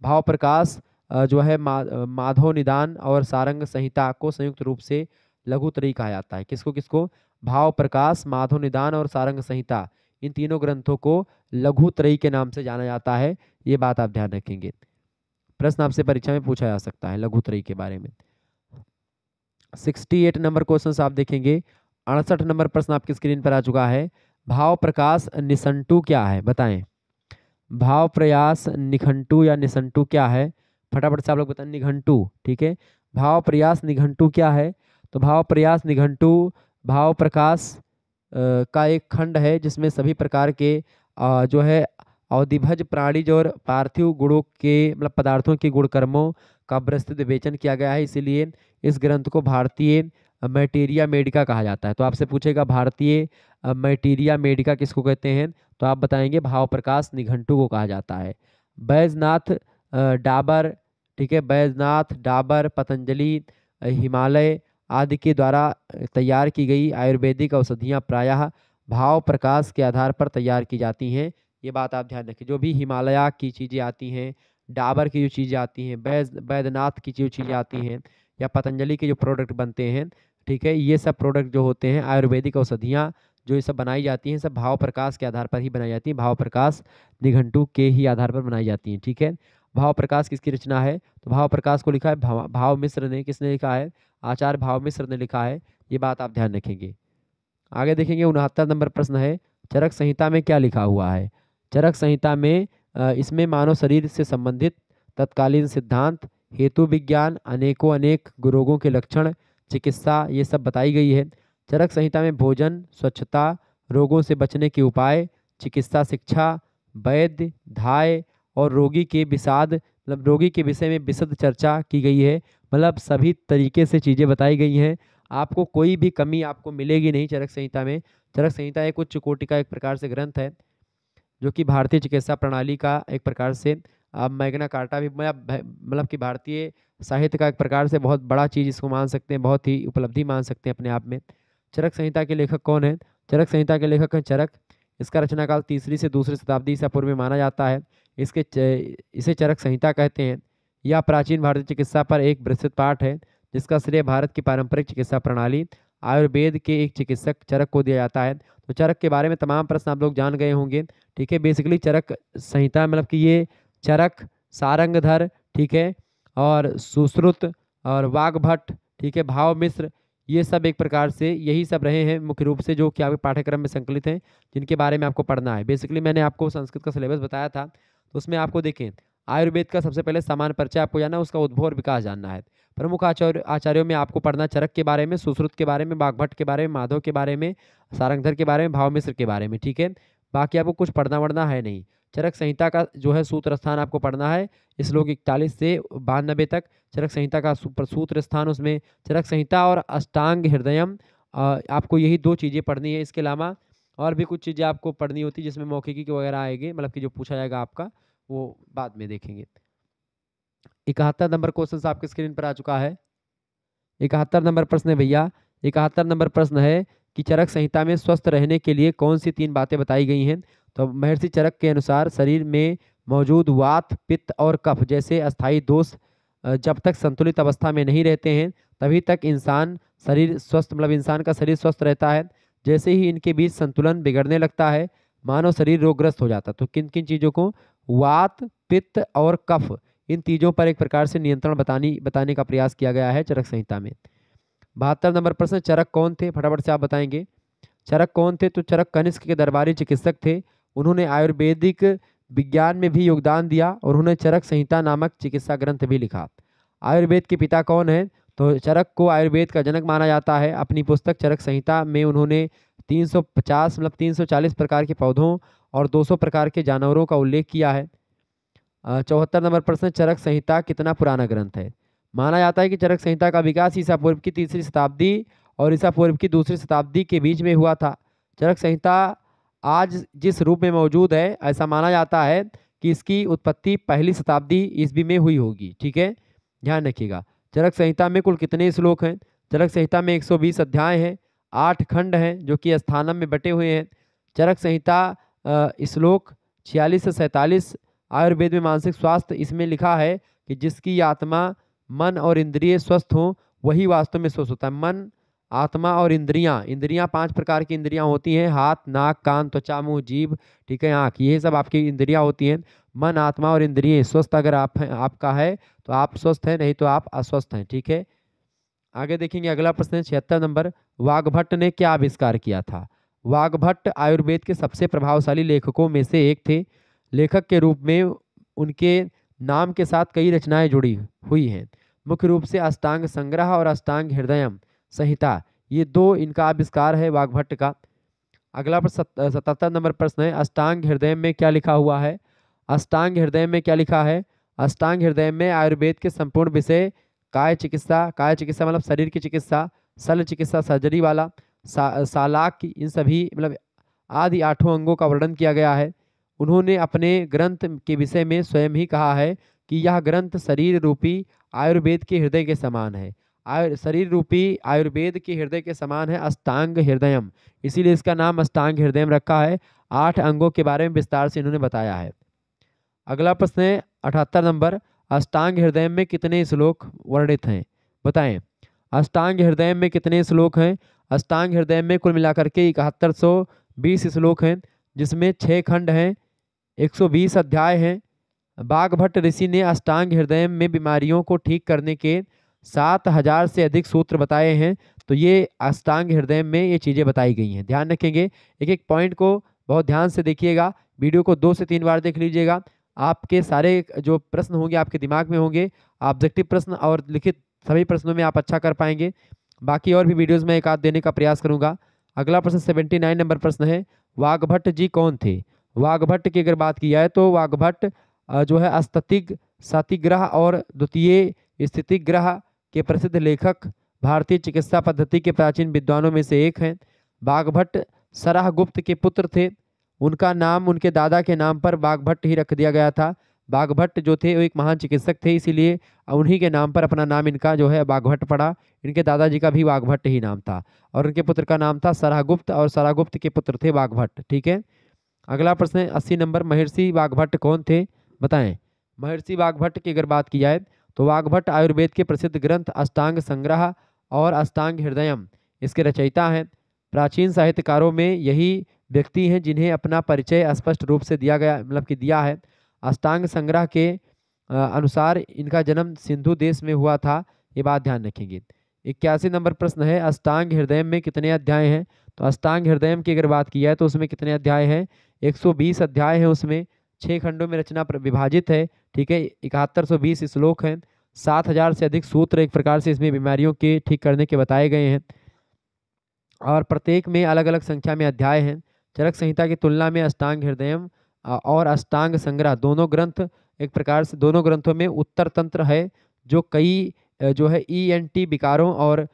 भाव प्रकाश जो है मा, माधव निदान और सारंग संहिता को संयुक्त रूप से लघु लघुतरी कहा जाता है किसको किसको भाव प्रकाश माधव निदान और सारंग संहिता इन तीनों ग्रंथों को लघु त्रयी के नाम से जाना जाता है ये बात आप ध्यान रखेंगे प्रश्न आपसे परीक्षा में पूछा जा सकता है लघु त्रयी के बारे में सिक्सटी एट नंबर क्वेश्चन आप देखेंगे अड़सठ नंबर प्रश्न आपकी स्क्रीन पर आ चुका है भाव प्रकाश निसंटू क्या है बताएं भाव प्रयास निघंटू या निसंटू क्या है फटाफट से आप लोग बताएं निघंटू ठीक है भाव प्रयास निघंटू क्या है तो भाव प्रयास निघंटू भाव प्रकाश का एक खंड है जिसमें सभी प्रकार के जो है अवधिभज प्राणिज और पार्थिव गुणों के मतलब पदार्थों के गुणकर्मों का विस्तृत विवेचन किया गया है इसीलिए इस ग्रंथ को भारतीय मैटेरिया मेडिका कहा जाता है तो आपसे पूछेगा भारतीय मैटेरिया मेडिका किसको कहते हैं तो आप बताएंगे भाव प्रकाश निघंटू को कहा जाता है बैजनाथ डाबर ठीक है बैजनाथ डाबर पतंजलि हिमालय आदि के द्वारा तैयार की गई आयुर्वेदिक औषधियाँ प्रायः भाव प्रकाश के आधार पर तैयार की जाती हैं ये बात आप ध्यान रखें जो भी हिमालय की चीज़ें आती हैं डाबर की जो चीज़ें आती हैं बैज बैद्यनाथ की जो चीज़ें आती हैं या पतंजलि के जो प्रोडक्ट बनते हैं ठीक है ये सब प्रोडक्ट जो होते हैं आयुर्वेदिक औषधियाँ जो ये सब बनाई जाती हैं सब भाव प्रकाश के आधार पर ही बनाई जाती हैं भाव प्रकाश निघंटू के ही आधार पर बनाई जाती हैं ठीक है भाव प्रकाश किसकी रचना है तो भाव प्रकाश को लिखा है भाव, भाव मिश्र ने किसने लिखा है आचार्य भाव मिश्र ने लिखा है ये बात आप ध्यान रखेंगे आगे देखेंगे उनहत्तर नंबर प्रश्न है चरक संहिता में क्या लिखा हुआ है चरक संहिता में इसमें मानव शरीर से संबंधित तत्कालीन सिद्धांत हेतु विज्ञान अनेकों अनेक रोगों के लक्षण चिकित्सा ये सब बताई गई है चरक संहिता में भोजन स्वच्छता रोगों से बचने के उपाय चिकित्सा शिक्षा वैद्य धाय और रोगी के विषाद मतलब रोगी के विषय में विशद चर्चा की गई है मतलब सभी तरीके से चीज़ें बताई गई हैं आपको कोई भी कमी आपको मिलेगी नहीं चरक संहिता में चरक संहिता एक उच्च कोटि का एक प्रकार से ग्रंथ है जो कि भारतीय चिकित्सा प्रणाली का एक प्रकार से अब मैग्ना कार्टा भी मतलब कि भारतीय साहित्य का एक प्रकार से बहुत बड़ा चीज़ इसको मान सकते हैं बहुत ही उपलब्धि मान सकते हैं अपने आप में चरक संहिता के लेखक कौन है चरक संहिता के लेखक हैं चरक इसका रचनाकाल तीसरी से दूसरी शताब्दी से पूर्व में माना जाता है इसके इसे चरक संहिता कहते हैं यह प्राचीन भारतीय चिकित्सा पर एक विस्तृत पाठ है जिसका श्रेय भारत की पारंपरिक चिकित्सा प्रणाली आयुर्वेद के एक चिकित्सक चरक को दिया जाता है तो चरक के बारे में तमाम प्रश्न आप लोग जान गए होंगे ठीक है बेसिकली चरक संहिता मतलब कि ये चरक सारंगधर ठीक है और सुश्रुत और वाघभट्ट ठीक है भाव मिश्र ये सब एक प्रकार से यही सब रहे हैं मुख्य रूप से जो कि आपके पाठ्यक्रम में संकलित हैं जिनके बारे में आपको पढ़ना है बेसिकली मैंने आपको संस्कृत का सिलेबस बताया था तो उसमें आपको देखें आयुर्वेद का सबसे पहले समान परिचय आपको जाना उसका उद्भव और विकास जानना है प्रमुख आचार्य आचार्यों में आपको पढ़ना चरक के बारे में सुश्रुत के बारे में बाघभट्ट के बारे में माधव के बारे में सारंगधर के बारे में भाव मिश्र के बारे में ठीक है बाकी आपको कुछ पढ़ना वढ़ना है नहीं चरक संहिता का जो है सूत्र स्थान आपको पढ़ना है श्लोक इकतालीस से बानबे तक चरक संहिता का सूत्र स्थान उसमें चरक संहिता और अष्टांग हृदयम आपको यही दो चीज़ें पढ़नी है इसके अलावा और भी कुछ चीज़ें आपको पढ़नी होती है जिसमें मौखिकी वगैरह आएगी मतलब कि जो पूछा जाएगा आपका वो बाद में देखेंगे इकहत्तर नंबर क्वेश्चन आपके स्क्रीन पर आ चुका है इकहत्तर नंबर प्रश्न है भैया इकहत्तर नंबर प्रश्न है कि चरक संहिता में स्वस्थ रहने के लिए कौन सी तीन बातें बताई गई हैं तो महर्षि चरक के अनुसार शरीर में मौजूद वात पित्त और कफ जैसे अस्थायी दोष जब तक संतुलित अवस्था में नहीं रहते हैं तभी तक इंसान शरीर स्वस्थ मतलब इंसान का शरीर स्वस्थ रहता है जैसे ही इनके बीच संतुलन बिगड़ने लगता है मानव शरीर रोगग्रस्त हो जाता है तो किन किन चीज़ों को वात पित्त और कफ इन चीज़ों पर एक प्रकार से नियंत्रण बतानी बताने का प्रयास किया गया है चरक संहिता में बहत्तर नंबर प्रश्न चरक कौन थे फटाफट से आप बताएंगे चरक कौन थे तो चरक कनिष्क के दरबारी चिकित्सक थे उन्होंने आयुर्वेदिक विज्ञान में भी योगदान दिया और उन्होंने चरक संहिता नामक चिकित्सा ग्रंथ भी लिखा आयुर्वेद के पिता कौन है तो चरक को आयुर्वेद का जनक माना जाता है अपनी पुस्तक चरक संहिता में उन्होंने 350 मतलब 340 प्रकार के पौधों और 200 प्रकार के जानवरों का उल्लेख किया है चौहत्तर नंबर प्रश्न चरक संहिता कितना पुराना ग्रंथ है माना जाता है कि चरक संहिता का विकास ईसा पूर्व की तीसरी शताब्दी और ईसा पूर्व की दूसरी शताब्दी के बीच में हुआ था चरक संहिता आज जिस रूप में मौजूद है ऐसा माना जाता है कि इसकी उत्पत्ति पहली शताब्दी ईस्वी में हुई होगी ठीक है ध्यान रखिएगा चरक संहिता में कुल कितने श्लोक हैं चरक संहिता में 120 अध्याय हैं आठ खंड हैं जो कि स्थानम में बटे हुए हैं चरक संहिता श्लोक छियालीस से सैंतालीस आयुर्वेद में मानसिक स्वास्थ्य इसमें लिखा है कि जिसकी आत्मा मन और इंद्रिय स्वस्थ हों वही वास्तव में स्वस्थ होता है मन आत्मा और इंद्रियां इंद्रियां पांच प्रकार की इंद्रियां होती हैं हाथ नाक कान त्वचा मुंह जीभ ठीक है आँख ये सब आपकी इंद्रियां होती हैं मन आत्मा और इंद्रिय स्वस्थ अगर आप हैं आपका है तो आप स्वस्थ हैं नहीं तो आप अस्वस्थ हैं ठीक है आगे देखेंगे अगला प्रश्न छिहत्तर नंबर वाग्भट्ट ने क्या आविष्कार किया था वाग्भट्ट आयुर्वेद के सबसे प्रभावशाली लेखकों में से एक थे लेखक के रूप में उनके नाम के साथ कई रचनाएं जुड़ी हुई हैं मुख्य रूप से अष्टांग संग्रह और अष्टांग हृदयम संहिता ये दो इनका आविष्कार है वाघभट्ट का अगला पर सतहत्तर नंबर प्रश्न है अष्टांग हृदय में क्या लिखा हुआ है अष्टांग हृदय में क्या लिखा है अष्टांग हृदय में आयुर्वेद के संपूर्ण विषय काय चिकित्सा काय चिकित्सा मतलब शरीर की चिकित्सा शल चिकित्सा सर्जरी वाला सा, सालाक की इन सभी मतलब आदि आठों अंगों का वर्णन किया गया है उन्होंने अपने ग्रंथ के विषय में स्वयं ही कहा है कि यह ग्रंथ शरीर रूपी आयुर्वेद के हृदय के समान है आयु शरीर रूपी आयुर्वेद के हृदय के समान है अष्टांग हृदयम इसीलिए इसका नाम अष्टांग हृदयम रखा है आठ अंगों के बारे में विस्तार से इन्होंने बताया है अगला प्रश्न है अठहत्तर नंबर अष्टांग हृदय में कितने श्लोक वर्णित हैं बताएं अष्टांग हृदय में कितने श्लोक हैं अष्टांग हृदय में कुल मिलाकर के इकहत्तर सौ बीस श्लोक हैं जिसमें छः खंड हैं एक सौ बीस अध्याय हैं भट्ट ऋषि ने अष्टांग हृदय में बीमारियों को ठीक करने के सात हजार से अधिक सूत्र बताए हैं तो ये अष्टांग हृदय में ये चीज़ें बताई गई हैं ध्यान रखेंगे एक एक पॉइंट को बहुत ध्यान से देखिएगा वीडियो को दो से तीन बार देख लीजिएगा आपके सारे जो प्रश्न होंगे आपके दिमाग में होंगे ऑब्जेक्टिव प्रश्न और लिखित सभी प्रश्नों में आप अच्छा कर पाएंगे बाकी और भी वीडियोज़ में एक आध देने का प्रयास करूँगा अगला प्रश्न सेवेंटी नाइन नंबर प्रश्न है वाघभट्ट जी कौन थे वाघभट्ट की अगर बात की जाए तो वाघभट्ट जो है अस्तिक सातिग्रह और द्वितीय स्थितिग्रह के प्रसिद्ध लेखक भारतीय चिकित्सा पद्धति के प्राचीन विद्वानों में से एक हैं बाघभट्ट सराहगुप्त के पुत्र थे उनका नाम उनके दादा के नाम पर बाघभट्ट ही रख दिया गया था बाघभट्ट जो थे वो एक महान चिकित्सक थे इसीलिए उन्हीं के नाम पर अपना नाम इनका जो है बाघभट्ट पड़ा इनके दादाजी का भी बाघभट्ट ही नाम था और उनके पुत्र का नाम था सराहगुप्त और सराहगुप्त के पुत्र थे बाघभट्ट ठीक है अगला प्रश्न है अस्सी नंबर महर्षि बाघभट्ट कौन थे बताएं महर्षि बाघभट्ट की अगर बात की जाए तो वाग्भट्ट आयुर्वेद के प्रसिद्ध ग्रंथ अष्टांग संग्रह और अष्टांग हृदयम इसके रचयिता हैं प्राचीन साहित्यकारों में यही व्यक्ति हैं जिन्हें अपना परिचय स्पष्ट रूप से दिया गया मतलब कि दिया है अष्टांग संग्रह के अनुसार इनका जन्म सिंधु देश में हुआ था ये बात ध्यान रखेंगे इक्यासी नंबर प्रश्न है अष्टांग हृदय में कितने अध्याय हैं तो अष्टांग हृदय की अगर बात की जाए तो उसमें कितने अध्याय हैं 120 अध्याय हैं उसमें छः खंडों में रचना विभाजित है ठीक है इकहत्तर सौ बीस श्लोक हैं सात हजार से अधिक सूत्र एक प्रकार से इसमें बीमारियों के ठीक करने के बताए गए हैं और प्रत्येक में अलग अलग संख्या में अध्याय हैं चरक संहिता की तुलना में अष्टांग हृदय और अष्टांग संग्रह दोनों ग्रंथ एक प्रकार से दोनों ग्रंथों में उत्तर तंत्र है जो कई जो है ई एन टी विकारों और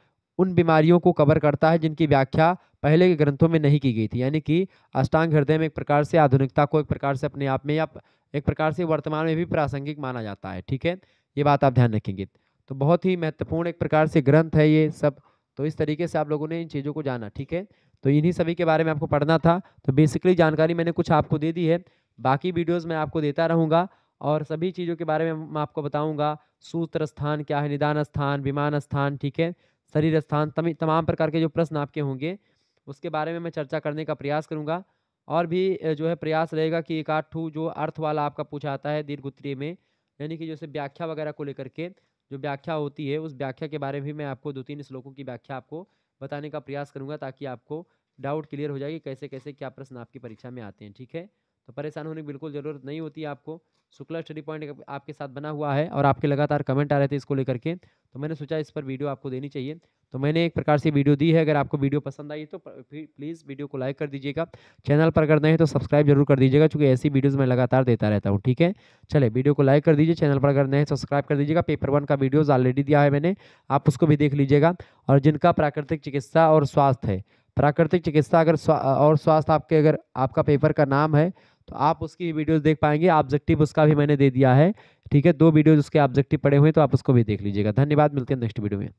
उन बीमारियों को कवर करता है जिनकी व्याख्या पहले के ग्रंथों में नहीं की गई थी यानी कि अष्टांग हृदय में एक प्रकार से आधुनिकता को एक प्रकार से अपने आप में या एक प्रकार से वर्तमान में भी प्रासंगिक माना जाता है ठीक है ये बात आप ध्यान रखेंगे तो बहुत ही महत्वपूर्ण एक प्रकार से ग्रंथ है ये सब तो इस तरीके से आप लोगों ने इन चीज़ों को जाना ठीक है तो इन्हीं सभी के बारे में आपको पढ़ना था तो बेसिकली जानकारी मैंने कुछ आपको दे दी है बाकी वीडियोज़ मैं आपको देता रहूँगा और सभी चीज़ों के बारे में मैं आपको बताऊँगा सूत्र स्थान क्या है निदान स्थान विमान स्थान ठीक है शरीर स्थान तमाम प्रकार के जो प्रश्न आपके होंगे उसके बारे में मैं चर्चा करने का प्रयास करूँगा और भी जो है प्रयास रहेगा कि एक आध जो अर्थ वाला आपका पूछा आता है दीर्घ उत्तरीय में यानी कि जैसे व्याख्या वगैरह को लेकर के जो व्याख्या होती है उस व्याख्या के बारे में भी मैं आपको दो तीन श्लोकों की व्याख्या आपको बताने का प्रयास करूँगा ताकि आपको डाउट क्लियर हो जाएगी कैसे कैसे क्या प्रश्न आपकी परीक्षा में आते हैं ठीक है तो परेशान होने की बिल्कुल ज़रूरत नहीं होती है आपको शुक्ला स्टडी पॉइंट आपके साथ बना हुआ है और आपके लगातार कमेंट आ रहे थे इसको लेकर के तो मैंने सोचा इस पर वीडियो आपको देनी चाहिए तो मैंने एक प्रकार से वीडियो दी है अगर आपको वीडियो पसंद आई तो प्लीज़ वीडियो को लाइक कर दीजिएगा चैनल पर अगर नए हैं तो सब्सक्राइब जरूर कर दीजिएगा क्योंकि ऐसी वीडियोज़ मैं लगातार देता रहता हूँ ठीक है चले वीडियो को लाइक कर दीजिए चैनल पर अगर नए हैं तो सब्सक्राइब कर दीजिएगा पेपर वन का वीडियोज़ ऑलरेडी दिया है मैंने आप उसको भी देख लीजिएगा और जिनका प्राकृतिक चिकित्सा और स्वास्थ्य है प्राकृतिक चिकित्सा अगर और स्वास्थ्य आपके अगर आपका पेपर का नाम है तो आप उसकी वीडियोस देख पाएंगे ऑब्जेक्टिव उसका भी मैंने दे दिया है ठीक है दो वीडियोस उसके ऑब्जेक्टिव पड़े हुए हैं तो आप उसको भी देख लीजिएगा धन्यवाद मिलते हैं नेक्स्ट वीडियो में